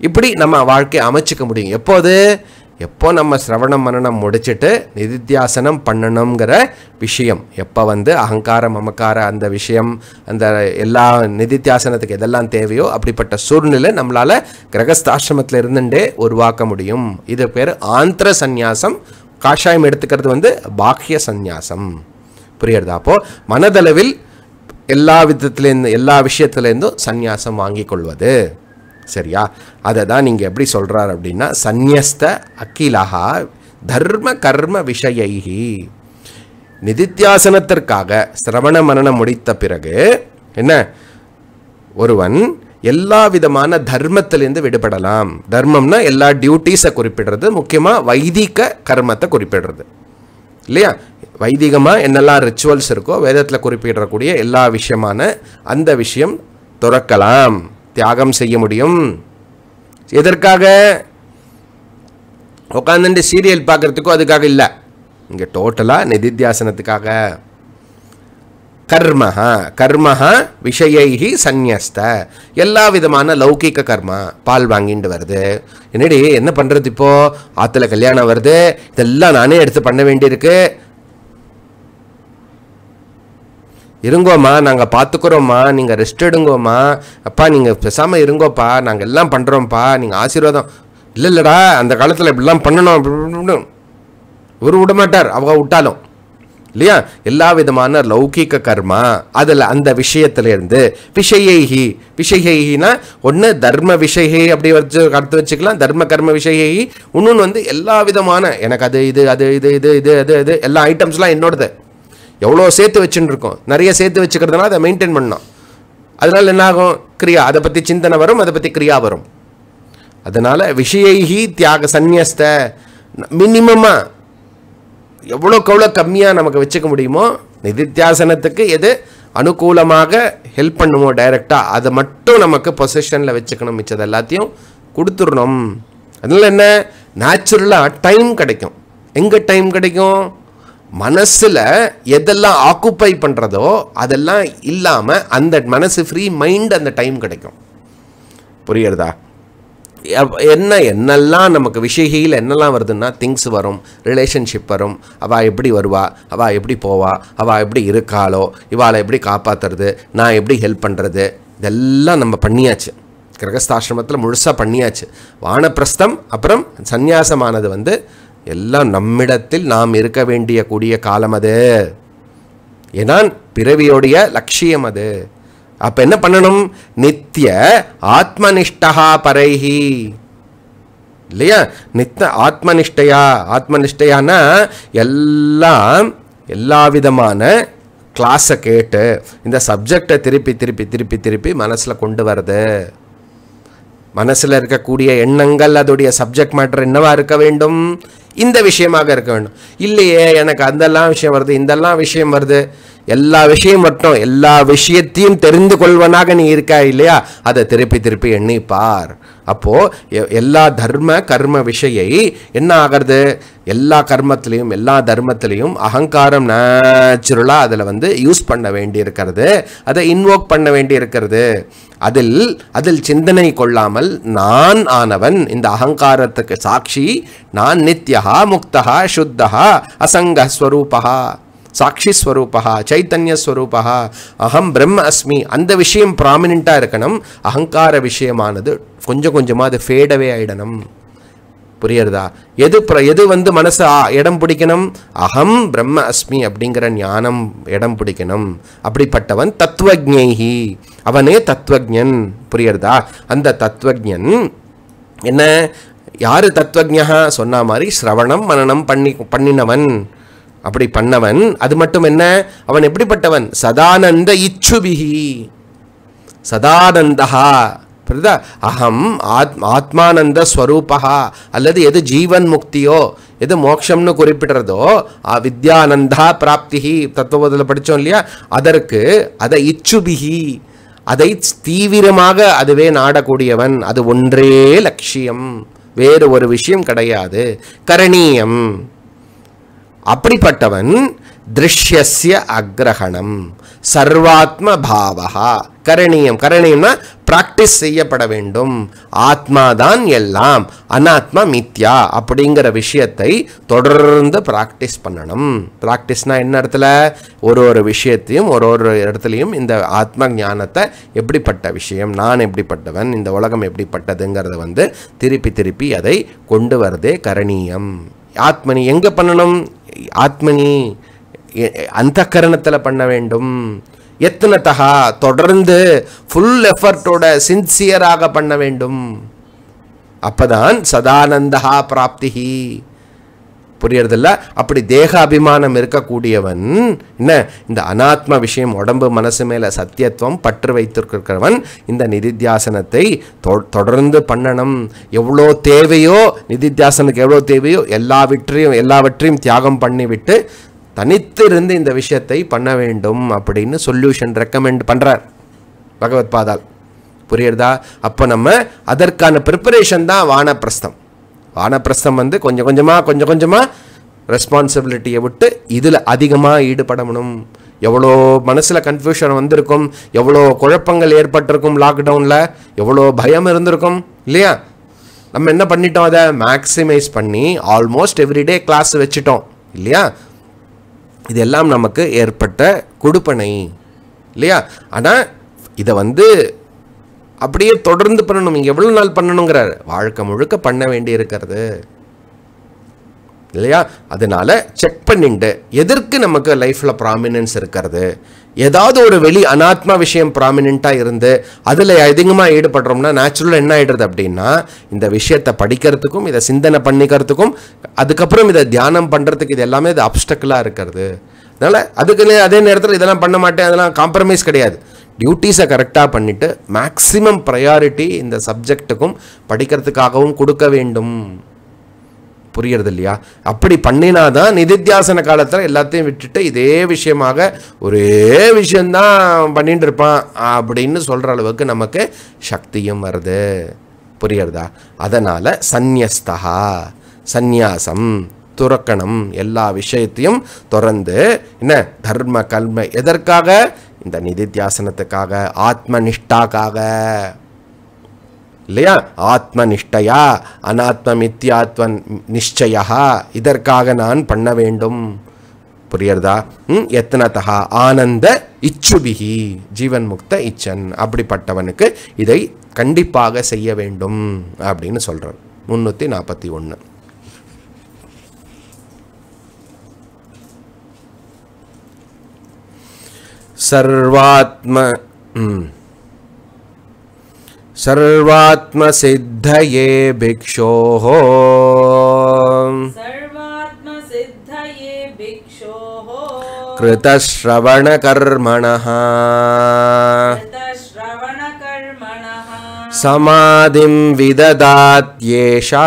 [SPEAKER 1] இப்படி நம்ம வாழ்க்கையை அமைச்சிக்க முடியும் எப்போது எப்போ நம்ம சிரவணம் மன்னனம் முடிச்சுட்டு நிதித்தியாசனம் பண்ணணுங்கிற விஷயம் எப்போ வந்து அகங்காரம் அமக்கார அந்த விஷயம் அந்த எல்லா நிதித்தியாசனத்துக்கு எதெல்லாம் தேவையோ அப்படிப்பட்ட சூழ்நிலை நம்மளால் கிரகஸ்தாசிரமத்தில் இருந்துட்டே உருவாக்க முடியும் இது பேர் ஆந்திர சந்நியாசம் காஷாயம் எடுத்துக்கிறது வந்து பாக்கிய சந்நியாசம் புரியுறதா அப்போது மனதளவில் எல்லா விதத்துலேருந்து எல்லா விஷயத்துலேருந்தும் சந்நியாசம் வாங்கி கொள்வது சரியா அதை தான் நீங்கள் எப்படி சொல்கிறார் அப்படின்னா சந்நியஸ்த அக்கிலஹா தர்ம கர்ம விஷயைகி நிதித்தியாசனத்திற்காக சிரவண மரணம் முடித்த பிறகு என்ன ஒருவன் எல்லா விதமான தர்மத்திலேருந்து விடுபடலாம் தர்மம்னா எல்லா டியூட்டிஸை குறிப்பிடுறது முக்கியமாக வைதிக கர்மத்தை குறிப்பிடுறது இல்லையா வைதிகமாக என்னெல்லாம் ரிச்சுவல்ஸ் இருக்கோ வேதத்தில் குறிப்பிடக்கூடிய எல்லா விஷயமான அந்த விஷயம் துறக்கலாம் தியாகம் செய்ய முடியும் எதற்காக உட்காந்துட்டு சீரியல் பார்க்குறதுக்கோ அதுக்காக இல்லை இங்கே டோட்டலாக நிதித்தியாசனத்துக்காக கர்மஹா கர்மஹ விஷயைகி சந்நியஸ்த எல்லா விதமான லௌகிக்க கர்மா பால் வாங்கிட்டு வருது என்னடி என்ன பண்ணுறது இப்போது ஆற்றுல கல்யாணம் வருது இதெல்லாம் நானே எடுத்து பண்ண வேண்டியிருக்கு இருங்கோம்மா நாங்கள் பார்த்துக்குறோம்மா நீங்கள் ரெஸ்ட் எடுங்கோம்மா அப்பா நீங்கள் பேசாமல் இருங்கோப்பா நாங்கள் எல்லாம் பண்ணுறோம்ப்பா நீங்கள் ஆசீர்வாதம் இல்லை இல்லைடா அந்த காலத்தில் இப்படிலாம் பண்ணணும் ஒரு விட மாட்டார் அவங்க விட்டாலும் இல்லையா எல்லா விதமான லௌகீக கர்மா அதில் அந்த விஷயத்துலேருந்து விஷயைஹி விஷயைஹினா ஒன்று தர்ம விஷயை அப்படி வச்சு அடுத்து வச்சுக்கலாம் தர்ம கர்ம விஷயை இன்னொன்று வந்து எல்லா விதமான எனக்கு அது இது அது இது இது இது அது இது எல்லா ஐட்டம்ஸ்லாம் என்னோடது எவ்வளோ சேர்த்து வச்சுன்னு இருக்கோம் நிறைய சேர்த்து வச்சுக்கிறதுனால அதை மெயின்டைன் பண்ணோம் அதனால் என்னாகும் கிரியா அதை பற்றி சிந்தனை வரும் அதை பற்றி கிரியா வரும் அதனால் விஷயைஹி தியாக சந்நியஸ்த மினிமமாக எவ்வளோக்கு எவ்வளோ கம்மியாக நமக்கு வச்சுக்க முடியுமோ நிதித்தியாசனத்துக்கு எது அனுகூலமாக ஹெல்ப் பண்ணுமோ டைரெக்டாக அதை மட்டும் நமக்கு பொசிஷனில் வச்சுக்கணும் மிச்சது எல்லாத்தையும் கொடுத்துடணும் அதனால் என்ன நேச்சுரலாக டைம் கிடைக்கும் எங்கே டைம் கிடைக்கும் மனசில் எதெல்லாம் ஆக்குப்பை பண்ணுறதோ அதெல்லாம் இல்லாமல் அந்த மனசு ஃப்ரீ மைண்ட் அந்த டைம் கிடைக்கும் புரியுறதா என்ன என்னெல்லாம் நமக்கு விஷயகையில் என்னெல்லாம் வருதுன்னா திங்ஸ் வரும் ரிலேஷன்ஷிப் வரும் அவள் எப்படி வருவா அவள் எப்படி போவா அவள் எப்படி இருக்காளோ இவாளை எப்படி காப்பாற்றுறது நான் எப்படி ஹெல்ப் பண்ணுறது இதெல்லாம் நம்ம பண்ணியாச்சு கிரகஸ்தாசிரமத்தில் முழுசாக பண்ணியாச்சு வானப்பிரஸ்தம் அப்புறம் சந்நியாசமானது வந்து எல்லாம் நம்மிடத்தில் நாம் இருக்க வேண்டிய கூடிய காலம் அது ஏன்னா பிறவியோடைய லட்சியம் அது அப்போ என்ன பண்ணணும் நித்திய ஆத்மனிஷ்டா பரைஹி இல்லையா நித்த ஆத்மனிஷ்டையா ஆத்மனிஷ்டையானா எல்லாம் எல்லா விதமான கிளாஸை கேட்டு இந்த சப்ஜெக்டை திருப்பி திருப்பி திருப்பி திருப்பி மனசில் கொண்டு வர்றது மனசில் இருக்கக்கூடிய எண்ணங்கள் அதோடைய சப்ஜெக்ட் மேட்டர் என்னவா இருக்க வேண்டும் இந்த விஷயமாக இருக்க வேண்டும் இல்லையே எனக்கு அதெல்லாம் விஷயம் வருது இந்தெல்லாம் விஷயம் வருது எல்லா விஷயம் மட்டும் எல்லா விஷயத்தையும் தெரிந்து கொள்வனாக நீ இருக்காய் இல்லையா அதை திருப்பி திருப்பி எண்ணிப்பார் அப்போது எல்லா தர்ம கர்ம விஷயை என்ன ஆகிறது எல்லா கர்மத்திலையும் எல்லா தர்மத்திலையும் அகங்காரம் நேச்சுரலாக அதில் வந்து யூஸ் பண்ண வேண்டி இருக்கிறது அதை இன்வோக் பண்ண வேண்டி இருக்கிறது அதில் அதில் சிந்தனை கொள்ளாமல் நான் ஆனவன் இந்த அகங்காரத்துக்கு சாட்சி நான் நித்யா முக்தகா சுத்தகா ஸ்வரூபகா சாட்சி ஸ்வரூபா சைத்தன்ய ஸ்வரூபா அகம் பிரம்ம அஸ்மி அந்த விஷயம் ப்ராமினெண்ட்டாக இருக்கணும் அகங்கார விஷயமானது கொஞ்சம் கொஞ்சமாக அது ஃபேடவே ஆகிடணும் புரியுறதா எது எது வந்து மனசு இடம் பிடிக்கணும் அகம் பிரம்ம அஸ்மி அப்படிங்கிற ஞானம் இடம் பிடிக்கணும் அப்படிப்பட்டவன் தத்துவஜேகி அவனே தத்துவஜன் புரியுறதா அந்த தத்துவஜன் என்ன யார் தத்துவஜா சொன்ன மாதிரி ஸ்ரவணம் மனநம் பண்ணி பண்ணினவன் அப்படி பண்ணவன் அது மட்டும் என்ன அவன் எப்படிப்பட்டவன் சதானந்த இச்சுபிகி சதானந்தா புரியுதா அகம் ஆத் ஆத்மானந்த ஸ்வரூபா அல்லது எது ஜீவன் முக்தியோ எது மோக்ஷம்னு குறிப்பிடுறதோ வித்யானந்தா பிராப்தி தத்துவத்தில் படித்தோம் இல்லையா அதற்கு அதை இச்சுபிகி அதை தீவிரமாக அதுவே நாடக்கூடியவன் அது ஒன்றே லட்சியம் வேறு ஒரு விஷயம் கிடையாது கரணீயம் அப்படிப்பட்டவன் திருஷ்யசிய அக்ரஹணம் சர்வாத்ம பாவகா கரணியம் கரணியம்னா ப்ராக்டிஸ் செய்யப்பட வேண்டும் ஆத்மா தான் எல்லாம் அனாத்மா மித்யா அப்படிங்கிற விஷயத்தை தொடர்ந்து ப்ராக்டிஸ் பண்ணணும் பிராக்டிஸ்னா என்ன இடத்துல ஒரு ஒரு விஷயத்தையும் ஒரு ஒரு இடத்துலையும் இந்த ஆத்ம ஞானத்தை எப்படிப்பட்ட விஷயம் நான் எப்படிப்பட்டவன் இந்த உலகம் எப்படிப்பட்டதுங்கிறத வந்து திருப்பி திருப்பி அதை கொண்டு வரதே கரணியம் ஆத்மனி எங்கே பண்ணணும் ஆத்மனி அந்த கரணத்தில் பண்ண வேண்டும் எத்தனத்தகா தொடர்ந்து ஃபுல் எஃபர்ட்டோட சின்சியராக பண்ண வேண்டும் அப்பதான் சதானந்தா பிராப்திகி புரியறதில்ல அப்படி தேகாபிமானம் இருக்கக்கூடியவன் என்ன இந்த அனாத்ம விஷயம் உடம்பு மனசு மேலே சத்தியத்துவம் பற்று வைத்திருக்கிறவன் இந்த நிதித்தியாசனத்தை தொடர்ந்து பண்ணணும் எவ்வளோ தேவையோ நிதித்தியாசனுக்கு எவ்வளோ தேவையோ எல்லாவற்றையும் எல்லாவற்றையும் தியாகம் பண்ணிவிட்டு தனித்திருந்து இந்த விஷயத்தை பண்ண வேண்டும் அப்படின்னு சொல்யூஷன் ரெக்கமெண்ட் பண்ணுறார் பகவத் பாதால் புரியுறதா அப்போ நம்ம அதற்கான ப்ரிப்பரேஷன் தான் வானப்பிரஸ்தம் வானப்பிரசம் வந்து கொஞ்சம் கொஞ்சமாக கொஞ்சம் கொஞ்சமாக ரெஸ்பான்சிபிலிட்டியை விட்டு இதில் அதிகமாக ஈடுபடணும் எவ்வளோ மனசில் கன்ஃபியூஷன் வந்திருக்கும் எவ்வளோ குழப்பங்கள் ஏற்பட்டிருக்கும் லாக்டவுனில் எவ்வளோ பயம் இருந்திருக்கும் இல்லையா நம்ம என்ன பண்ணிட்டோம் அதை மேக்ஸிமைஸ் பண்ணி ஆல்மோஸ்ட் எவ்ரிடே கிளாஸ் வச்சுட்டோம் இல்லையா இதெல்லாம் நமக்கு ஏற்பட்ட கொடுப்பனை இல்லையா ஆனால் இதை வந்து அப்படியே தொடர்ந்து பண்ணணும் இங்கே எவ்வளோ நாள் பண்ணணுங்கிறார் வாழ்க்கை முழுக்க பண்ண வேண்டி இருக்கிறது இல்லையா அதனால் செக் பண்ணிண்டு எதற்கு நமக்கு லைஃப்பில் ப்ராமினன்ஸ் இருக்கிறது ஏதாவது ஒரு வெளி அனாத்மா விஷயம் ப்ராமினெண்ட்டாக இருந்து அதில் அதிகமாக ஈடுபடுறோம்னா நேச்சுரலாக என்ன ஆகிடுறது அப்படின்னா இந்த விஷயத்தை படிக்கிறதுக்கும் இதை சிந்தனை பண்ணிக்கிறதுக்கும் அதுக்கப்புறம் இதை தியானம் பண்ணுறதுக்கு இது எல்லாமே இது அப்டக்கலாக இருக்கிறது அதனால் அதுக்குன்னு அதே நேரத்தில் இதெல்லாம் பண்ண மாட்டேன் அதெல்லாம் காம்ப்ரமைஸ் கிடையாது டியூட்டீஸை கரெக்டாக பண்ணிவிட்டு மேக்ஸிமம் ப்ரையாரிட்டி இந்த சப்ஜெக்ட்டுக்கும் படிக்கிறதுக்காகவும் கொடுக்க வேண்டும் புரியறது இல்லையா அப்படி பண்ணினா தான் நிதித்தியாசன காலத்தில் எல்லாத்தையும் விட்டுட்டு இதே விஷயமாக ஒரே விஷயந்தான் பண்ணிட்டு இருப்பான் அப்படின்னு சொல்கிற அளவுக்கு நமக்கு சக்தியும் வருது புரியறதா அதனால் சந்நியஸ்தா சந்நியாசம் துறக்கணும் எல்லா விஷயத்தையும் திறந்து என்ன தர்ம கல்ம எதற்காக இந்த நிதித்தியாசனத்துக்காக ஆத்ம நிஷ்டாக்காக இல்லையா ஆத்ம நிஷ்டையா அனாத்ம மித்தியாத்ம நிச்சயா இதற்காக நான் பண்ண வேண்டும் புரியறதா எத்தனதா ஆனந்த இச்சுபிகி ஜீவன் முக்த இச்சன் அப்படிப்பட்டவனுக்கு இதை கண்டிப்பாக செய்ய வேண்டும் அப்படின்னு சொல்கிறார் முந்நூற்றி நாற்பத்தி ஒன்று सर्वात्म सर्वात्मसिद्धये भिक्षोः कृतश्रवणकर्मणः समाधिं विददात्येषा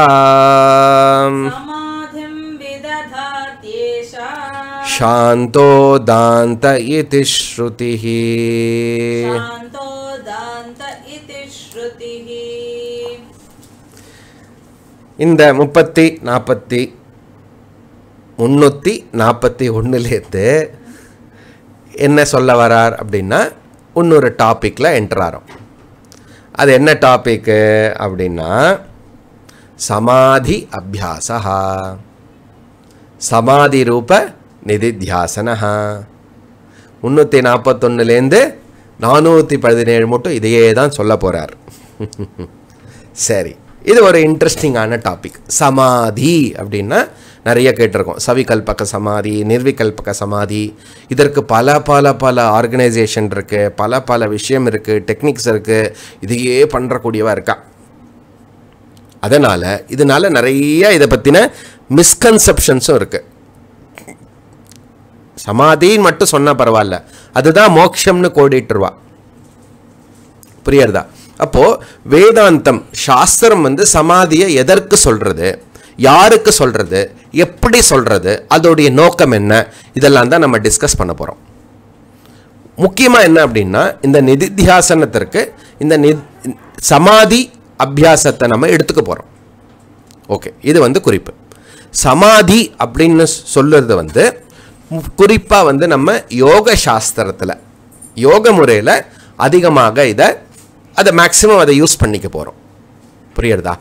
[SPEAKER 1] शान्तो दान्त इति श्रुतिः இந்த முப்பத்தி நாற்பத்தி முன்னூற்றி நாற்பத்தி ஒன்றுலேருந்து என்ன சொல்ல வரார் அப்படின்னா இன்னொரு டாப்பிக்கில் என்ட்ராரோம் அது என்ன டாப்பிக்கு அப்படின்னா சமாதி அபியாசா சமாதி ரூப நிதித்தியாசனஹா முந்நூற்றி நாற்பத்தொன்னுலேருந்து நானூற்றி பதினேழு மட்டும் இதையே தான் சொல்ல போகிறார் சரி இது ஒரு இன்ட்ரெஸ்டிங்கான டாபிக் சமாதி அப்படின்னா நிறைய கேட்டிருக்கோம் சவிகல்பக சமாதி நிர்விகல்பக சமாதி இதற்கு பல பல பல ஆர்கனைசேஷன் இருக்குது பல பல விஷயம் இருக்குது டெக்னிக்ஸ் இருக்குது இதையே பண்ணுறக்கூடியவா இருக்கா அதனால் இதனால் நிறைய இதை பற்றின மிஸ்கன்செப்ஷன்ஸும் இருக்குது சமாதின்னு மட்டும் சொன்னால் பரவாயில்ல அதுதான் மோக்ஷம்னு கோடிட்டுருவா புரியறதா அப்போது வேதாந்தம் சாஸ்திரம் வந்து சமாதியை எதற்கு சொல்கிறது யாருக்கு சொல்கிறது எப்படி சொல்கிறது அதோடைய நோக்கம் என்ன இதெல்லாம் தான் நம்ம டிஸ்கஸ் பண்ண போகிறோம் முக்கியமாக என்ன அப்படின்னா இந்த நிதித்தியாசனத்திற்கு இந்த நி சமாதி அபியாசத்தை நம்ம எடுத்துக்க போகிறோம் ஓகே இது வந்து குறிப்பு சமாதி அப்படின்னு சொல்லுறது வந்து குறிப்பாக வந்து நம்ம யோக சாஸ்திரத்தில் யோக முறையில் அதிகமாக இதை அதை மேக்சிமம் அதை யூஸ் பண்ணிக்க போகிறோம் புரியுறதா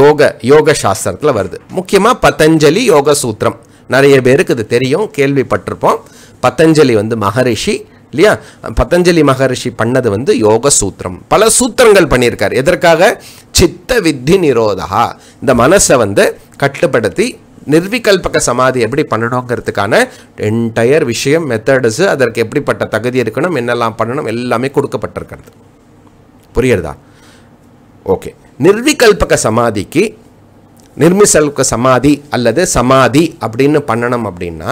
[SPEAKER 1] யோக யோக சாஸ்திரத்தில் வருது முக்கியமாக பதஞ்சலி யோக சூத்திரம் நிறைய பேருக்கு இது தெரியும் கேள்விப்பட்டிருப்போம் பதஞ்சலி வந்து மகரிஷி இல்லையா பதஞ்சலி மகரிஷி பண்ணது வந்து யோக சூத்திரம் பல சூத்திரங்கள் பண்ணியிருக்கார் எதற்காக சித்த வித்தி நிரோதா இந்த மனசை வந்து கட்டுப்படுத்தி நிர்விகல்பக சமாதி எப்படி பண்ணணுங்கிறதுக்கான என்டையர் விஷயம் மெத்தட்ஸு அதற்கு எப்படிப்பட்ட தகுதி இருக்கணும் என்னெல்லாம் பண்ணணும் எல்லாமே கொடுக்கப்பட்டிருக்கிறது புரியுறதா ஓகே நிர்விகல்பக சமாதிக்கு நிர்மிசல்க சமாதி அல்லது சமாதி அப்படின்னு பண்ணணும் அப்படின்னா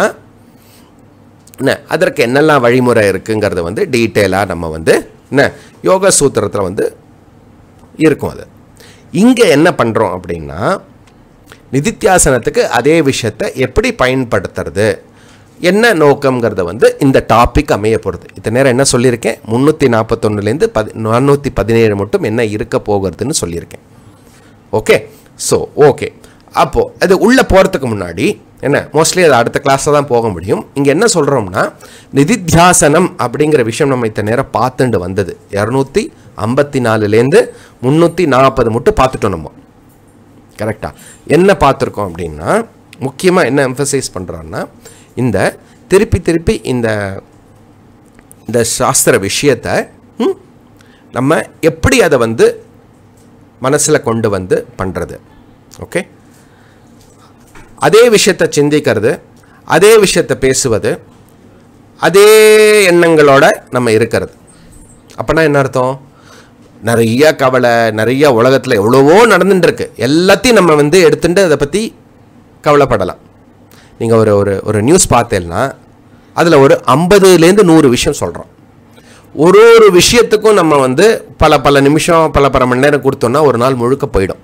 [SPEAKER 1] என்ன அதற்கு என்னெல்லாம் வழிமுறை இருக்குங்கிறது வந்து டீட்டெயிலாக நம்ம வந்து என்ன யோக சூத்திரத்தில் வந்து இருக்கும் அது இங்கே என்ன பண்ணுறோம் அப்படின்னா நிதித்தியாசனத்துக்கு அதே விஷயத்தை எப்படி பயன்படுத்துறது என்ன நோக்கங்கிறத வந்து இந்த டாபிக் அமைய போகிறது இத்தனை நேரம் என்ன சொல்லியிருக்கேன் முந்நூற்றி நாற்பத்தொன்னுலேருந்து பதி நானூற்றி பதினேழு மட்டும் என்ன இருக்க போகிறதுன்னு சொல்லியிருக்கேன் ஓகே ஸோ ஓகே அப்போது அது உள்ளே போகிறதுக்கு முன்னாடி என்ன மோஸ்ட்லி அது அடுத்த கிளாஸில் தான் போக முடியும் இங்கே என்ன சொல்கிறோம்னா நிதித்தியாசனம் அப்படிங்கிற விஷயம் நம்ம இத்தனை நேரம் பார்த்துட்டு வந்தது இரநூத்தி ஐம்பத்தி நாலுலேருந்து முந்நூற்றி நாற்பது மட்டும் பார்த்துட்டோம் நம்ம கரெக்டாக என்ன பார்த்துருக்கோம் அப்படின்னா முக்கியமாக என்ன எம்ஃபசைஸ் பண்றோன்னா இந்த திருப்பி திருப்பி இந்த இந்த சாஸ்திர விஷயத்தை நம்ம எப்படி அதை வந்து மனசில் கொண்டு வந்து பண்ணுறது ஓகே அதே விஷயத்தை சிந்திக்கிறது அதே விஷயத்தை பேசுவது அதே எண்ணங்களோட நம்ம இருக்கிறது அப்போனா என்ன அர்த்தம் நிறையா கவலை நிறையா உலகத்தில் எவ்வளவோ நடந்துட்டுருக்கு எல்லாத்தையும் நம்ம வந்து எடுத்துட்டு அதை பற்றி கவலைப்படலாம் நீங்கள் ஒரு ஒரு ஒரு நியூஸ் பார்த்தேன்னா அதில் ஒரு ஐம்பதுலேருந்து நூறு விஷயம் சொல்கிறோம் ஒரு ஒரு விஷயத்துக்கும் நம்ம வந்து பல பல நிமிஷம் பல பல மணி நேரம் கொடுத்தோம்னா ஒரு நாள் முழுக்க போயிடும்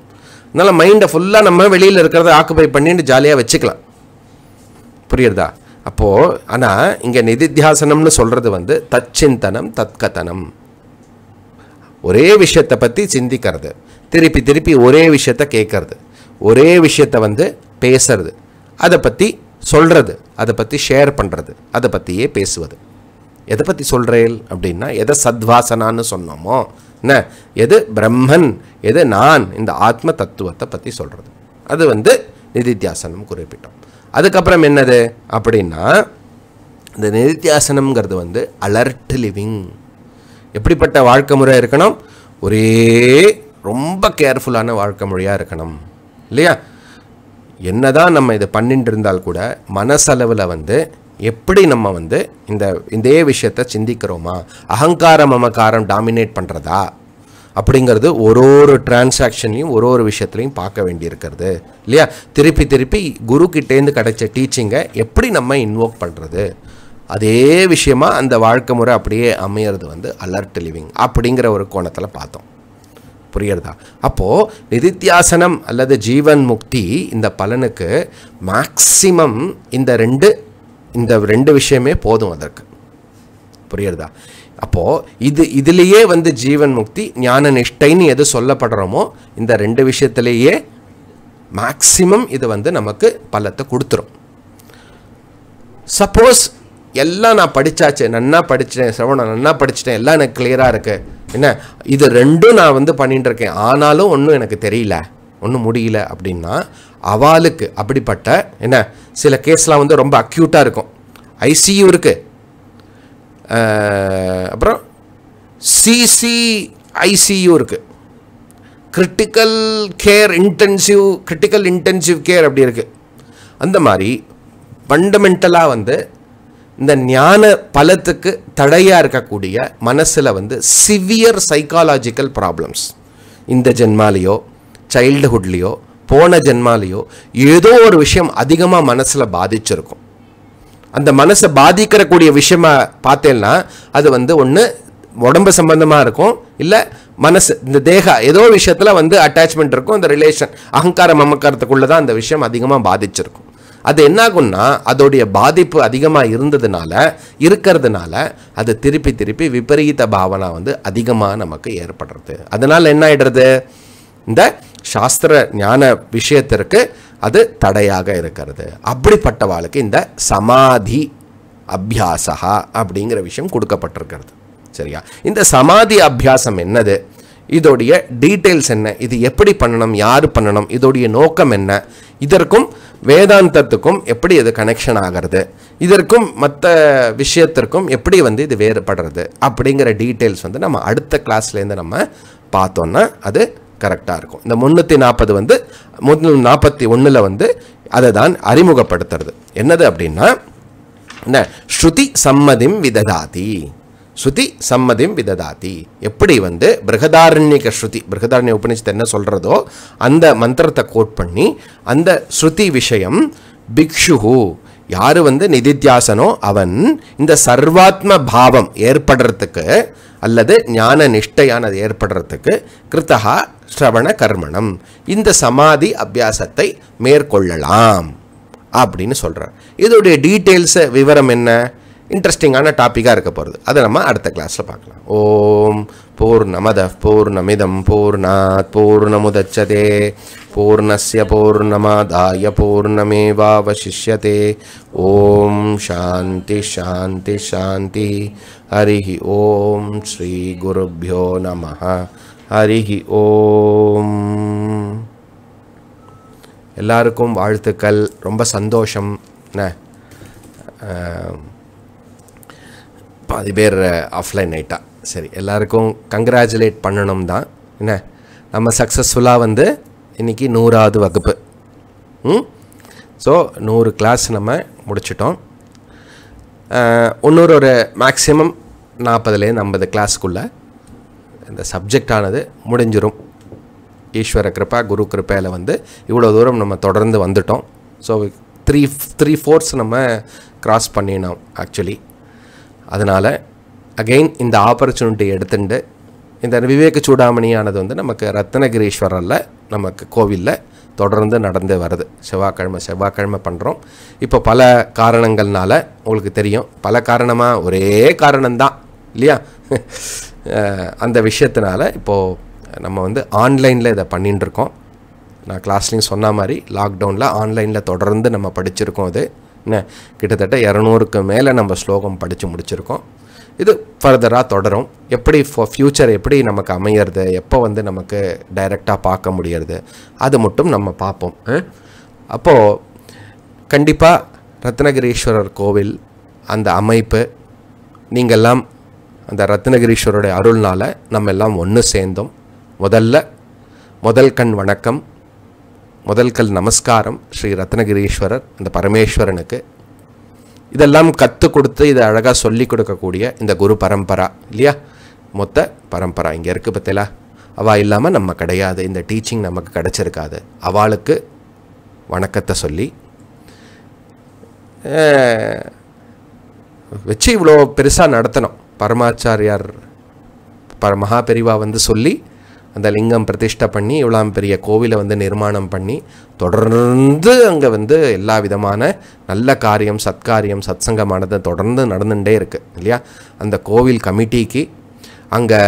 [SPEAKER 1] அதனால் மைண்டை ஃபுல்லாக நம்ம வெளியில் இருக்கிறத ஆக்குபை பண்ணிட்டு ஜாலியாக வச்சுக்கலாம் புரியுறதா அப்போது ஆனால் இங்கே நிதித்தியாசனம்னு சொல்கிறது வந்து தச்சிந்தனம் தத்கத்தனம் ஒரே விஷயத்தை பற்றி சிந்திக்கிறது திருப்பி திருப்பி ஒரே விஷயத்த கேட்கறது ஒரே விஷயத்த வந்து பேசுறது அதை பற்றி சொல்கிறது அதை பற்றி ஷேர் பண்ணுறது அதை பற்றியே பேசுவது எதை பற்றி சொல்கிறேன் அப்படின்னா எதை சத்வாசனான்னு சொன்னோமோ என்ன எது பிரம்மன் எது நான் இந்த ஆத்ம தத்துவத்தை பற்றி சொல்கிறது அது வந்து நிதித்தியாசனம் குறிப்பிட்டோம் அதுக்கப்புறம் என்னது அப்படின்னா இந்த நிதித்தியாசனம்ங்கிறது வந்து அலர்ட் லிவிங் எப்படிப்பட்ட வாழ்க்கை முறை இருக்கணும் ஒரே ரொம்ப கேர்ஃபுல்லான வாழ்க்கை முறையாக இருக்கணும் இல்லையா என்னதான் நம்ம இதை பண்ணிட்டு இருந்தால் கூட மனசளவில் வந்து எப்படி நம்ம வந்து இந்த இதே விஷயத்தை சிந்திக்கிறோமா அகங்காரம் மமக்காரம் டாமினேட் பண்ணுறதா அப்படிங்கிறது ஒரு ஒரு டிரான்சாக்ஷன்லையும் ஒரு ஒரு விஷயத்துலையும் பார்க்க வேண்டியிருக்கிறது இல்லையா திருப்பி திருப்பி குரு கிட்டேருந்து கிடைச்ச டீச்சிங்கை எப்படி நம்ம இன்வோக் பண்ணுறது அதே விஷயமாக அந்த வாழ்க்கை முறை அப்படியே அமையிறது வந்து அலர்ட் லிவிங் அப்படிங்கிற ஒரு கோணத்தில் பார்த்தோம் புரியுறதா அப்போது நிதித்தியாசனம் அல்லது ஜீவன் முக்தி இந்த பலனுக்கு மேக்சிமம் இந்த ரெண்டு இந்த ரெண்டு விஷயமே போதும் அதற்கு புரியுறதா அப்போது இது இதுலேயே வந்து ஜீவன் முக்தி ஞான நிஷ்டைன்னு எது சொல்லப்படுறோமோ இந்த ரெண்டு விஷயத்திலேயே மேக்சிமம் இது வந்து நமக்கு பலத்தை கொடுத்துரும் சப்போஸ் எல்லாம் நான் படித்தாச்சு நன்னா படித்தேன் சிரவணம் நன்னா படிச்சிட்டேன் எல்லாம் எனக்கு கிளியராக இருக்குது என்ன இது ரெண்டும் நான் வந்து பண்ணிட்டுருக்கேன் ஆனாலும் ஒன்றும் எனக்கு தெரியல ஒன்றும் முடியல அப்படின்னா அவளுக்கு அப்படிப்பட்ட என்ன சில கேஸ்லாம் வந்து ரொம்ப அக்யூட்டாக இருக்கும் ஐசியும் இருக்குது அப்புறம் சிசிஐசியூ இருக்குது critical care intensive critical intensive care அப்படி இருக்குது அந்த மாதிரி ஃபண்டமெண்டலாக வந்து இந்த ஞான பலத்துக்கு தடையாக இருக்கக்கூடிய மனசில் வந்து சிவியர் சைக்காலாஜிக்கல் ப்ராப்ளம்ஸ் இந்த ஜென்மாலேயோ சைல்டுஹுட்லேயோ போன ஜென்மாலேயோ ஏதோ ஒரு விஷயம் அதிகமாக மனசில் பாதிச்சிருக்கும் அந்த மனசை பாதிக்கிறக்கூடிய விஷயமா பார்த்தேன்னா அது வந்து ஒன்று உடம்பு சம்பந்தமாக இருக்கும் இல்லை மனசு இந்த தேகா ஏதோ விஷயத்தில் வந்து அட்டாச்மெண்ட் இருக்கும் அந்த ரிலேஷன் அகங்காரம் அமக்காரத்துக்குள்ளே தான் அந்த விஷயம் அதிகமாக பாதிச்சிருக்கும் அது என்னாகும்னா அதோடைய பாதிப்பு அதிகமாக இருந்ததுனால இருக்கிறதுனால அது திருப்பி திருப்பி விபரீத பாவனா வந்து அதிகமாக நமக்கு ஏற்படுறது அதனால் என்ன ஆகிடுறது இந்த சாஸ்திர ஞான விஷயத்திற்கு அது தடையாக இருக்கிறது அப்படிப்பட்ட வாழ்க்கை இந்த சமாதி அபியாசா அப்படிங்கிற விஷயம் கொடுக்கப்பட்டிருக்கிறது சரியா இந்த சமாதி அபியாசம் என்னது இதோடைய டீட்டெயில்ஸ் என்ன இது எப்படி பண்ணணும் யார் பண்ணணும் இதோடைய நோக்கம் என்ன இதற்கும் வேதாந்தத்துக்கும் எப்படி இது கனெக்ஷன் ஆகிறது இதற்கும் மற்ற விஷயத்திற்கும் எப்படி வந்து இது வேறுபடுறது அப்படிங்கிற டீட்டெயில்ஸ் வந்து நம்ம அடுத்த கிளாஸ்லேருந்து நம்ம பார்த்தோன்னா அது கரெக்டாக இருக்கும் இந்த முந்நூற்றி நாற்பது வந்து முந்நூறு நாற்பத்தி ஒன்றில் வந்து அதை தான் அறிமுகப்படுத்துறது என்னது அப்படின்னா என்ன ஸ்ருதி சம்மதிம் விததாதி ஸ்ருதி சம்மதிம் விததாதி எப்படி வந்து பிரகதாரண்யக ஸ்ருதி பிரகதாரண்ய உபநிஷத்து என்ன சொல்கிறதோ அந்த மந்திரத்தை கோட் பண்ணி அந்த ஸ்ருதி விஷயம் பிக்ஷு யார் வந்து நிதித்தியாசனோ அவன் இந்த சர்வாத்ம பாவம் ஏற்படுறதுக்கு அல்லது ஞான நிஷ்டையானது ஏற்படுறதுக்கு கிருத்தகா ஸ்ரவண கர்மணம் இந்த சமாதி அபியாசத்தை மேற்கொள்ளலாம் அப்படின்னு சொல்கிறார் இதோடைய டீட்டெயில்ஸு விவரம் என்ன இன்ட்ரெஸ்டிங்கான டாப்பிக்காக இருக்க போகிறது அதை நம்ம அடுத்த கிளாஸில் பார்க்கலாம் ஓம் பூர்ணமத பூர்ணமிதம் பூர்ணாத் பூர்ணமுதச்சதே பூர்ணஸ்ய பூர்ணமாதாய பூர்ணமேவாவசிஷ்யதே ஓம் சாந்தி சாந்தி சாந்தி ஹரிஹி ஓம் ஸ்ரீ குருभ्यो நம ஹரிஹி ஓம் எல்லாருக்கும் வாழ்த்துக்கள் ரொம்ப சந்தோஷம் என்ன பாதி பேர் ஆஃப்லைன் ஆகிட்டா சரி எல்லாருக்கும் கங்க்ராச்சுலேட் பண்ணணும் தான் என்ன நம்ம சக்ஸஸ்ஃபுல்லாக வந்து இன்றைக்கி நூறாவது வகுப்பு ம் ஸோ நூறு கிளாஸ் நம்ம முடிச்சிட்டோம் இன்னொரு ஒரு மேக்ஸிமம் நாற்பதுலேருந்து ஐம்பது கிளாஸுக்குள்ளே இந்த சப்ஜெக்டானது முடிஞ்சிடும் ஈஸ்வர கிருப்பா குரு கிருப்பையில் வந்து இவ்வளோ தூரம் நம்ம தொடர்ந்து வந்துட்டோம் ஸோ த்ரீ த்ரீ ஃபோர்ஸ் நம்ம கிராஸ் பண்ணினோம் ஆக்சுவலி அதனால் அகெயின் இந்த ஆப்பர்ச்சுனிட்டி எடுத்துட்டு இந்த விவேக சூடாமணியானது வந்து நமக்கு ரத்னகிரீஸ்வரரில் நமக்கு கோவிலில் தொடர்ந்து நடந்து வருது செவ்வாய்க்கிழமை செவ்வாய்க்கிழமை பண்ணுறோம் இப்போ பல காரணங்கள்னால உங்களுக்கு தெரியும் பல காரணமாக ஒரே காரணம்தான் இல்லையா அந்த விஷயத்தினால இப்போது நம்ம வந்து ஆன்லைனில் இதை பண்ணிட்டுருக்கோம் நான் கிளாஸ்லேயும் சொன்ன மாதிரி லாக்டவுனில் ஆன்லைனில் தொடர்ந்து நம்ம படிச்சிருக்கோம் அது என்ன கிட்டத்தட்ட இரநூறுக்கு மேலே நம்ம ஸ்லோகம் படித்து முடிச்சிருக்கோம் இது ஃபர்தராக தொடரும் எப்படி ஃபோ ஃப்யூச்சர் எப்படி நமக்கு அமையிறது எப்போ வந்து நமக்கு டைரெக்டாக பார்க்க முடியறது அது மட்டும் நம்ம பார்ப்போம் அப்போது கண்டிப்பாக ரத்னகிரீஸ்வரர் கோவில் அந்த அமைப்பு நீங்கள்லாம் அந்த ரத்னகிரீஸ்வரருடைய அருள்னால் நம்ம எல்லாம் ஒன்று சேர்ந்தோம் முதல்ல முதல் கண் வணக்கம் முதல் கல் நமஸ்காரம் ஸ்ரீ ரத்னகிரீஸ்வரர் இந்த பரமேஸ்வரனுக்கு இதெல்லாம் கற்றுக் கொடுத்து இதை அழகாக சொல்லி கொடுக்கக்கூடிய இந்த குரு பரம்பரா இல்லையா மொத்த பரம்பரா இங்கே இருக்குது பத்திலா அவள் இல்லாமல் நம்ம கிடையாது இந்த டீச்சிங் நமக்கு கிடச்சிருக்காது அவளுக்கு வணக்கத்தை சொல்லி வச்சு இவ்வளோ பெருசாக நடத்தணும் பரமாச்சாரியார் பர மகாபெரிவா வந்து சொல்லி அந்த லிங்கம் பிரதிஷ்டை பண்ணி இவ்வளோ பெரிய கோவிலை வந்து நிர்மாணம் பண்ணி தொடர்ந்து அங்கே வந்து எல்லா விதமான நல்ல காரியம் சத்காரியம் சத்சங்கமானது தொடர்ந்து நடந்துகிட்டே இருக்குது இல்லையா அந்த கோவில் கமிட்டிக்கு அங்கே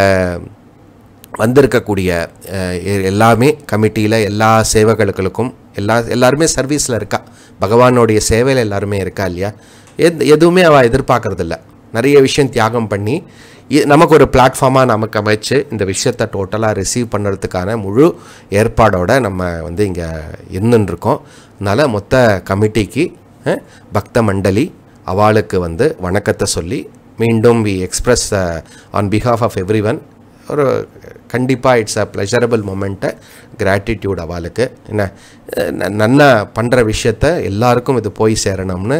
[SPEAKER 1] வந்திருக்கக்கூடிய எல்லாமே கமிட்டியில் எல்லா சேவைகளுக்களுக்கும் எல்லா எல்லாருமே சர்வீஸில் இருக்கா பகவானுடைய சேவையில் எல்லாருமே இருக்கா இல்லையா எது எதுவுமே அவள் எதிர்பார்க்குறதில்ல நிறைய விஷயம் தியாகம் பண்ணி நமக்கு ஒரு பிளாட்ஃபார்மாக நமக்கு அமைச்சு இந்த விஷயத்தை டோட்டலாக ரிசீவ் பண்ணுறதுக்கான முழு ஏற்பாடோட நம்ம வந்து இங்கே இருந்துருக்கோம் அதனால் மொத்த கமிட்டிக்கு பக்த மண்டலி அவளுக்கு வந்து வணக்கத்தை சொல்லி மீண்டும் we express on behalf of everyone ஒரு கண்டிப்பாக இட்ஸ் அ ப்ளஷரபிள் மூமெண்ட்டை கிராட்டிடியூட் அவளுக்கு என்ன நன்னா பண்ணுற விஷயத்த எல்லாருக்கும் இது போய் சேரணும்னு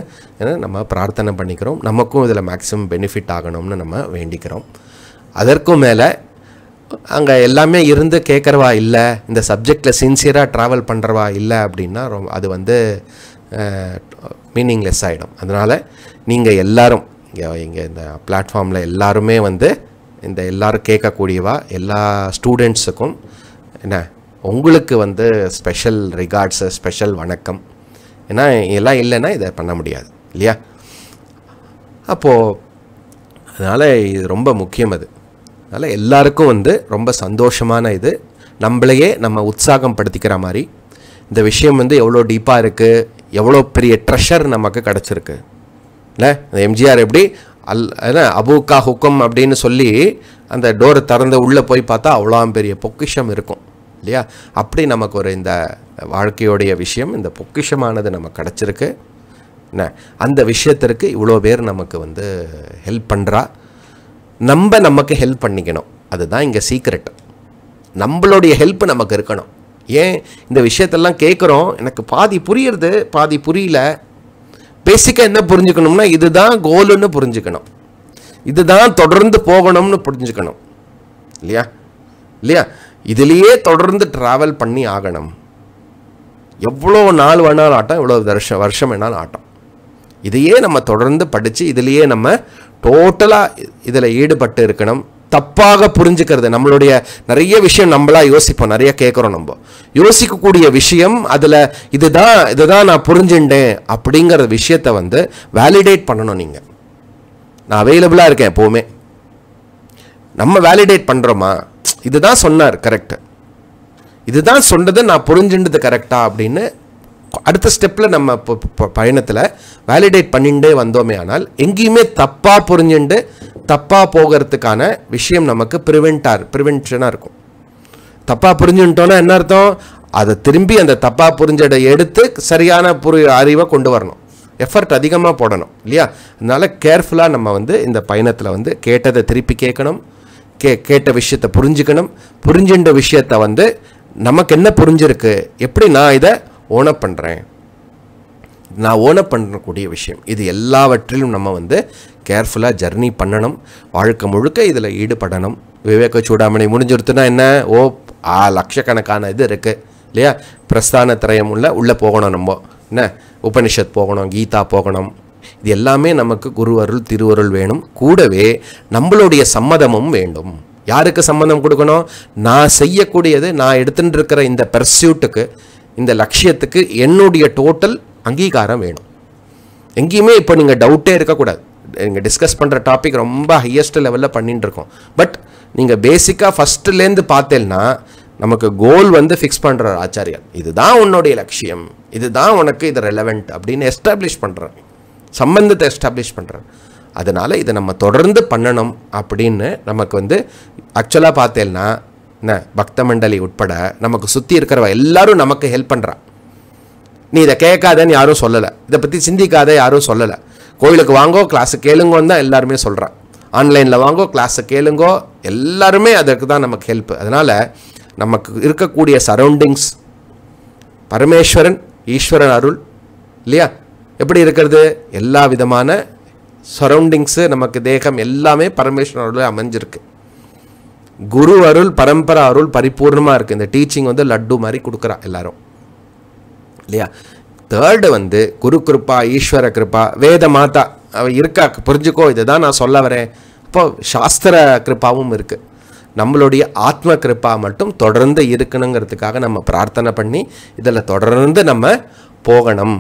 [SPEAKER 1] நம்ம பிரார்த்தனை பண்ணிக்கிறோம் நமக்கும் இதில் மேக்ஸிமம் பெனிஃபிட் ஆகணும்னு நம்ம வேண்டிக்கிறோம் அதற்கும் மேலே அங்கே எல்லாமே இருந்து கேட்குறவா இல்லை இந்த சப்ஜெக்டில் சின்சியராக ட்ராவல் பண்ணுறவா இல்லை அப்படின்னா ரொம்ப அது வந்து மீனிங்லெஸ் ஆகிடும் அதனால் நீங்கள் எல்லோரும் இங்கே இங்கே இந்த பிளாட்ஃபார்மில் எல்லாருமே வந்து இந்த எல்லோரும் கேட்கக்கூடியவா எல்லா ஸ்டூடெண்ட்ஸுக்கும் என்ன உங்களுக்கு வந்து ஸ்பெஷல் ரிகார்ட்ஸு ஸ்பெஷல் வணக்கம் ஏன்னா எல்லாம் இல்லைன்னா இதை பண்ண முடியாது இல்லையா அப்போது அதனால் இது ரொம்ப முக்கியம் அது அதனால் எல்லாருக்கும் வந்து ரொம்ப சந்தோஷமான இது நம்மளையே நம்ம உற்சாகம் படுத்திக்கிற மாதிரி இந்த விஷயம் வந்து எவ்வளோ டீப்பாக இருக்குது எவ்வளோ பெரிய ட்ரெஷர் நமக்கு கிடச்சிருக்கு இல்லை எம்ஜிஆர் எப்படி அல் ஏன்னா அபூக்கா ஹுக்கம் அப்படின்னு சொல்லி அந்த டோரை திறந்து உள்ளே போய் பார்த்தா அவ்வளோ பெரிய பொக்கிஷம் இருக்கும் இல்லையா அப்படி நமக்கு ஒரு இந்த வாழ்க்கையோடைய விஷயம் இந்த பொக்கிஷமானது நமக்கு கிடச்சிருக்கு என்ன அந்த விஷயத்திற்கு இவ்வளோ பேர் நமக்கு வந்து ஹெல்ப் பண்ணுறா நம்ம நமக்கு ஹெல்ப் பண்ணிக்கணும் அதுதான் இங்கே சீக்ரெட் நம்மளுடைய ஹெல்ப் நமக்கு இருக்கணும் ஏன் இந்த விஷயத்தெல்லாம் கேட்குறோம் எனக்கு பாதி புரியுறது பாதி புரியல பேசிக்காக என்ன புரிஞ்சுக்கணும்னா இதுதான் கோல்னு புரிஞ்சுக்கணும் இதுதான் தொடர்ந்து போகணும்னு புரிஞ்சுக்கணும் இல்லையா இல்லையா இதுலேயே தொடர்ந்து ட்ராவல் பண்ணி ஆகணும் எவ்வளோ நாள் வேணாலும் ஆட்டம் எவ்வளோ வருஷம் வருஷம் வேணாலும் ஆட்டம் இதையே நம்ம தொடர்ந்து படித்து இதுலேயே நம்ம டோட்டலாக இதில் ஈடுபட்டு இருக்கணும் தப்பாக புரிஞ்சுக்கிறது நம்மளுடைய நிறைய விஷயம் நம்மளாக யோசிப்போம் நிறைய கேட்குறோம் நம்ம யோசிக்கக்கூடிய விஷயம் அதில் இதுதான் இதுதான் நான் புரிஞ்சுட்டேன் அப்படிங்கிற விஷயத்த வந்து வேலிடேட் பண்ணணும் நீங்கள் நான் அவைலபிளாக இருக்கேன் எப்போவுமே நம்ம வேலிடேட் பண்ணுறோமா இதுதான் சொன்னார் கரெக்டு இதுதான் சொன்னது நான் புரிஞ்சுன்றது கரெக்டா அப்படின்னு அடுத்த ஸ்டெப்பில் நம்ம பயணத்தில் வேலிடேட் பண்ணிகிட்டே வந்தோமே ஆனால் எங்கேயுமே தப்பாக புரிஞ்சுட்டு தப்பாக போகிறதுக்கான விஷயம் நமக்கு ப்ரிவெண்ட்டாக ப்ரிவென்ஷனாக இருக்கும் தப்பாக புரிஞ்சுட்டோன்னா என்ன அர்த்தம் அதை திரும்பி அந்த தப்பாக புரிஞ்சதை எடுத்து சரியான புரி அறிவை கொண்டு வரணும் எஃபர்ட் அதிகமாக போடணும் இல்லையா அதனால் கேர்ஃபுல்லாக நம்ம வந்து இந்த பயணத்தில் வந்து கேட்டதை திருப்பி கேட்கணும் கே கேட்ட விஷயத்தை புரிஞ்சுக்கணும் புரிஞ்சுன்ற விஷயத்தை வந்து நமக்கு என்ன புரிஞ்சிருக்கு எப்படி நான் இதை ஓனப் பண்ணுறேன் நான் ஓனப் பண்ணக்கூடிய விஷயம் இது எல்லாவற்றிலும் நம்ம வந்து கேர்ஃபுல்லாக ஜர்னி பண்ணணும் வாழ்க்கை முழுக்க இதில் ஈடுபடணும் விவேக சூடாமணி முடிஞ்சிருத்துனா என்ன ஓ ஆ லட்சக்கணக்கான இது இருக்குது இல்லையா பிரஸ்தான திரயம் உள்ள உள்ளே போகணும் நம்ம என்ன உபனிஷத் போகணும் கீதா போகணும் இது எல்லாமே நமக்கு குருவருள் திருவருள் வேணும் கூடவே நம்மளுடைய சம்மதமும் வேண்டும் யாருக்கு சம்மந்தம் கொடுக்கணும் நான் செய்யக்கூடியது நான் எடுத்துகிட்டு இருக்கிற இந்த பெர்சியூட்டுக்கு இந்த லட்சியத்துக்கு என்னுடைய டோட்டல் அங்கீகாரம் வேணும் எங்கேயுமே இப்போ நீங்கள் டவுட்டே இருக்கக்கூடாது நீங்கள் டிஸ்கஸ் பண்ணுற டாபிக் ரொம்ப ஹையஸ்ட் லெவலில் பண்ணிட்டு இருக்கோம் பட் நீங்கள் பேசிக்காக ஃபஸ்ட்டுலேருந்து பார்த்தேன்னா நமக்கு கோல் வந்து ஃபிக்ஸ் பண்ணுற ஆச்சாரியர் இதுதான் உன்னுடைய லட்சியம் இதுதான் உனக்கு இது ரெலவெண்ட் அப்படின்னு எஸ்டாப்ளிஷ் பண்ணுறார் சம்பந்தத்தை எஸ்டாப்ளிஷ் பண்ணுறார் அதனால் இதை நம்ம தொடர்ந்து பண்ணணும் அப்படின்னு நமக்கு வந்து ஆக்சுவலாக பார்த்தேன்னா என்ன பக்த மண்டலி உட்பட நமக்கு சுற்றி இருக்கிறவ எல்லாரும் நமக்கு ஹெல்ப் பண்ணுறான் நீ இதை கேட்காதன்னு யாரும் சொல்லலை இதை பற்றி சிந்திக்காத யாரும் சொல்லலை கோயிலுக்கு வாங்கோ கிளாஸு கேளுங்கோன்னு தான் எல்லாருமே சொல்கிறான் ஆன்லைனில் வாங்கோ கிளாஸை கேளுங்கோ எல்லாருமே அதற்கு தான் நமக்கு ஹெல்ப் அதனால் நமக்கு இருக்கக்கூடிய சரௌண்டிங்ஸ் பரமேஸ்வரன் ஈஸ்வரன் அருள் இல்லையா எப்படி இருக்கிறது எல்லா விதமான சரௌண்டிங்ஸு நமக்கு தேகம் எல்லாமே பரமேஸ்வரன் அருள் அமைஞ்சிருக்கு குரு அருள் பரம்பரை அருள் பரிபூர்ணமாக இருக்குது இந்த டீச்சிங் வந்து லட்டு மாதிரி கொடுக்குறா எல்லாரும் இல்லையா தேர்டு வந்து குரு கிருப்பா ஈஸ்வர கிருப்பா வேத மாதா அவ இருக்கா புரிஞ்சுக்கோ இதை தான் நான் சொல்ல வரேன் இப்போ சாஸ்திர கிருப்பாவும் இருக்குது நம்மளுடைய ஆத்ம கிருப்பா மட்டும் தொடர்ந்து இருக்கணுங்கிறதுக்காக நம்ம பிரார்த்தனை பண்ணி இதில் தொடர்ந்து நம்ம போகணும்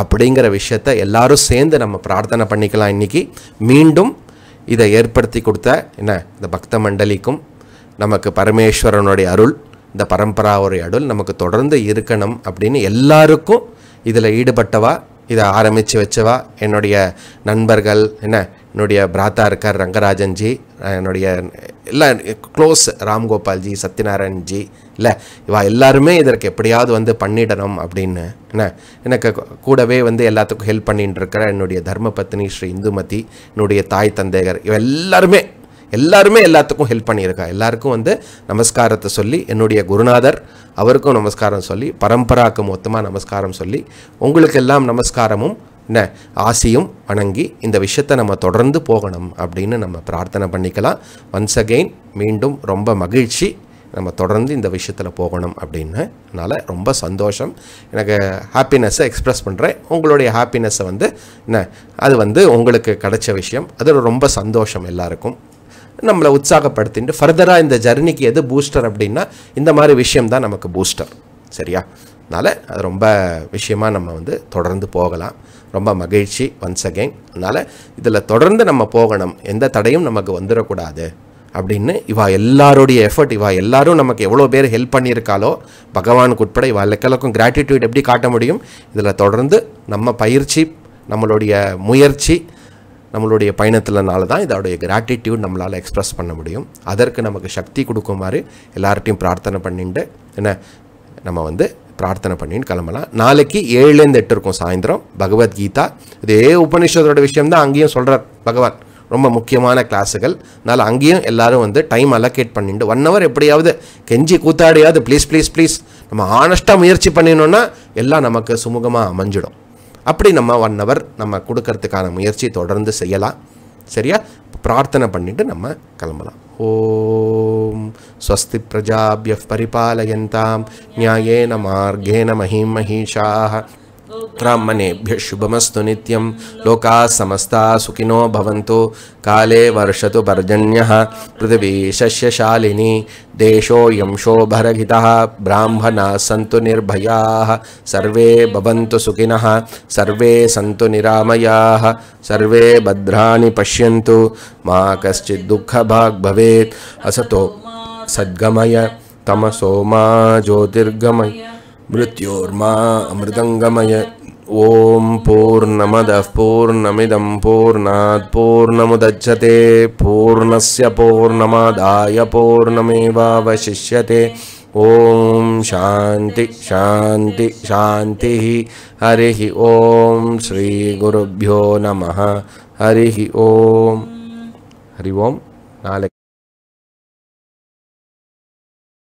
[SPEAKER 1] அப்படிங்கிற விஷயத்த எல்லாரும் சேர்ந்து நம்ம பிரார்த்தனை பண்ணிக்கலாம் இன்றைக்கி மீண்டும் இதை ஏற்படுத்தி கொடுத்த என்ன இந்த பக்த மண்டலிக்கும் நமக்கு பரமேஸ்வரனுடைய அருள் இந்த பரம்பரா ஒரு பரம்பராவுரையாடல் நமக்கு தொடர்ந்து இருக்கணும் அப்படின்னு எல்லாருக்கும் இதில் ஈடுபட்டவா இதை ஆரம்பித்து வச்சவா என்னுடைய நண்பர்கள் என்ன என்னுடைய பிராத்தா இருக்கார் ரங்கராஜன்ஜி என்னுடைய எல்லா க்ளோஸ் ராம்கோபால்ஜி சத்யநாராயண்ஜி இல்லை இவா எல்லாருமே இதற்கு எப்படியாவது வந்து பண்ணிடணும் அப்படின்னு என்ன எனக்கு கூடவே வந்து எல்லாத்துக்கும் ஹெல்ப் பண்ணிட்டு இருக்கிற என்னுடைய தர்மபத்னி ஸ்ரீ இந்துமதி என்னுடைய தாய் தந்தையர் இவ எல்லாருமே எல்லாருமே எல்லாத்துக்கும் ஹெல்ப் பண்ணியிருக்கா எல்லாருக்கும் வந்து நமஸ்காரத்தை சொல்லி என்னுடைய குருநாதர் அவருக்கும் நமஸ்காரம் சொல்லி பரம்பராக்கு மொத்தமாக நமஸ்காரம் சொல்லி உங்களுக்கு எல்லாம் நமஸ்காரமும் என்ன ஆசையும் வணங்கி இந்த விஷயத்தை நம்ம தொடர்ந்து போகணும் அப்படின்னு நம்ம பிரார்த்தனை பண்ணிக்கலாம் ஒன்ஸ் அகெயின் மீண்டும் ரொம்ப மகிழ்ச்சி நம்ம தொடர்ந்து இந்த விஷயத்தில் போகணும் அப்படின்னு அதனால் ரொம்ப சந்தோஷம் எனக்கு ஹாப்பினஸ்ஸை எக்ஸ்ப்ரெஸ் பண்ணுறேன் உங்களுடைய ஹாப்பினஸ்ஸை வந்து என்ன அது வந்து உங்களுக்கு கிடைச்ச விஷயம் அது ரொம்ப சந்தோஷம் எல்லாருக்கும் நம்மளை உற்சாகப்படுத்திட்டு ஃபர்தராக இந்த ஜர்னிக்கு எது பூஸ்டர் அப்படின்னா இந்த மாதிரி விஷயம் தான் நமக்கு பூஸ்டர் சரியா அதனால் அது ரொம்ப விஷயமாக நம்ம வந்து தொடர்ந்து போகலாம் ரொம்ப மகிழ்ச்சி ஒன்ஸ் அகெயின் அதனால் இதில் தொடர்ந்து நம்ம போகணும் எந்த தடையும் நமக்கு வந்துடக்கூடாது அப்படின்னு இவா எல்லாருடைய எஃபர்ட் இவா எல்லாரும் நமக்கு எவ்வளோ பேர் ஹெல்ப் பண்ணியிருக்காளோ பகவானுக்கு உட்பட இவா எல்லாருக்கும் கிராட்டிடியூட் எப்படி காட்ட முடியும் இதில் தொடர்ந்து நம்ம பயிற்சி நம்மளுடைய முயற்சி நம்மளுடைய பயணத்தில்னால தான் இதோடைய கிராட்டிடியூட் நம்மளால் எக்ஸ்ப்ரெஸ் பண்ண முடியும் அதற்கு நமக்கு சக்தி கொடுக்குமாறு எல்லார்ட்டையும் பிரார்த்தனை பண்ணிட்டு என்ன நம்ம வந்து பிரார்த்தனை பண்ணின்னு கிளம்பலாம் நாளைக்கு ஏழுலேருந்து எட்டு இருக்கும் சாயந்தரம் பகவத்கீதா இதே உபநிஷதோட விஷயம் தான் அங்கேயும் சொல்கிறார் பகவான் ரொம்ப முக்கியமான கிளாஸுகள் அதனால் அங்கேயும் எல்லோரும் வந்து டைம் அலோகேட் பண்ணிட்டு ஒன் ஹவர் எப்படியாவது கெஞ்சி கூத்தாடியாவது ப்ளீஸ் ப்ளீஸ் ப்ளீஸ் நம்ம ஆனஸ்ட்டாக முயற்சி பண்ணினோன்னா எல்லாம் நமக்கு சுமூகமாக அமைஞ்சிடும் அப்படி நம்ம ஒன் ஹவர் நம்ம கொடுக்கறதுக்கான முயற்சி தொடர்ந்து செய்யலாம் சரியா பிரார்த்தனை பண்ணிவிட்டு நம்ம கிளம்பலாம் ஓம் ஸ்வஸ்தி பிரஜாபிய பரிபாலயந்தாம் நியாயேன மார்கேன மஹிம் மகிஷாக ब्राह्मणेभ्यः शुभमस्तु नित्यं समस्ता सुखिनो भवन्तु काले वर्षतु पर्जन्यः पृथिवी शस्यशालिनी देशोऽयंशोभरहिताः ब्राह्मणाः सन्तु निर्भयाः सर्वे भवन्तु सुखिनः सर्वे सन्तु निरामयाः सर्वे भद्राणि पश्यन्तु मा कश्चित् दुःखभाग् भवेत् असतो सद्गमय तमसो मा ज्योतिर्गमय मृत्योर्मा अमृतङ्गमय ॐ पूर्णमदः पूर्णमिदं पूर्णात् पूर्णमुदच्छते पूर्णस्य पूर्णमादाय पूर्णमेवावशिष्यते ॐ शान्ति शान्ति शान्तिः हरिः ॐ श्रीगुरुभ्यो नमः हरिः ॐ हरि ओं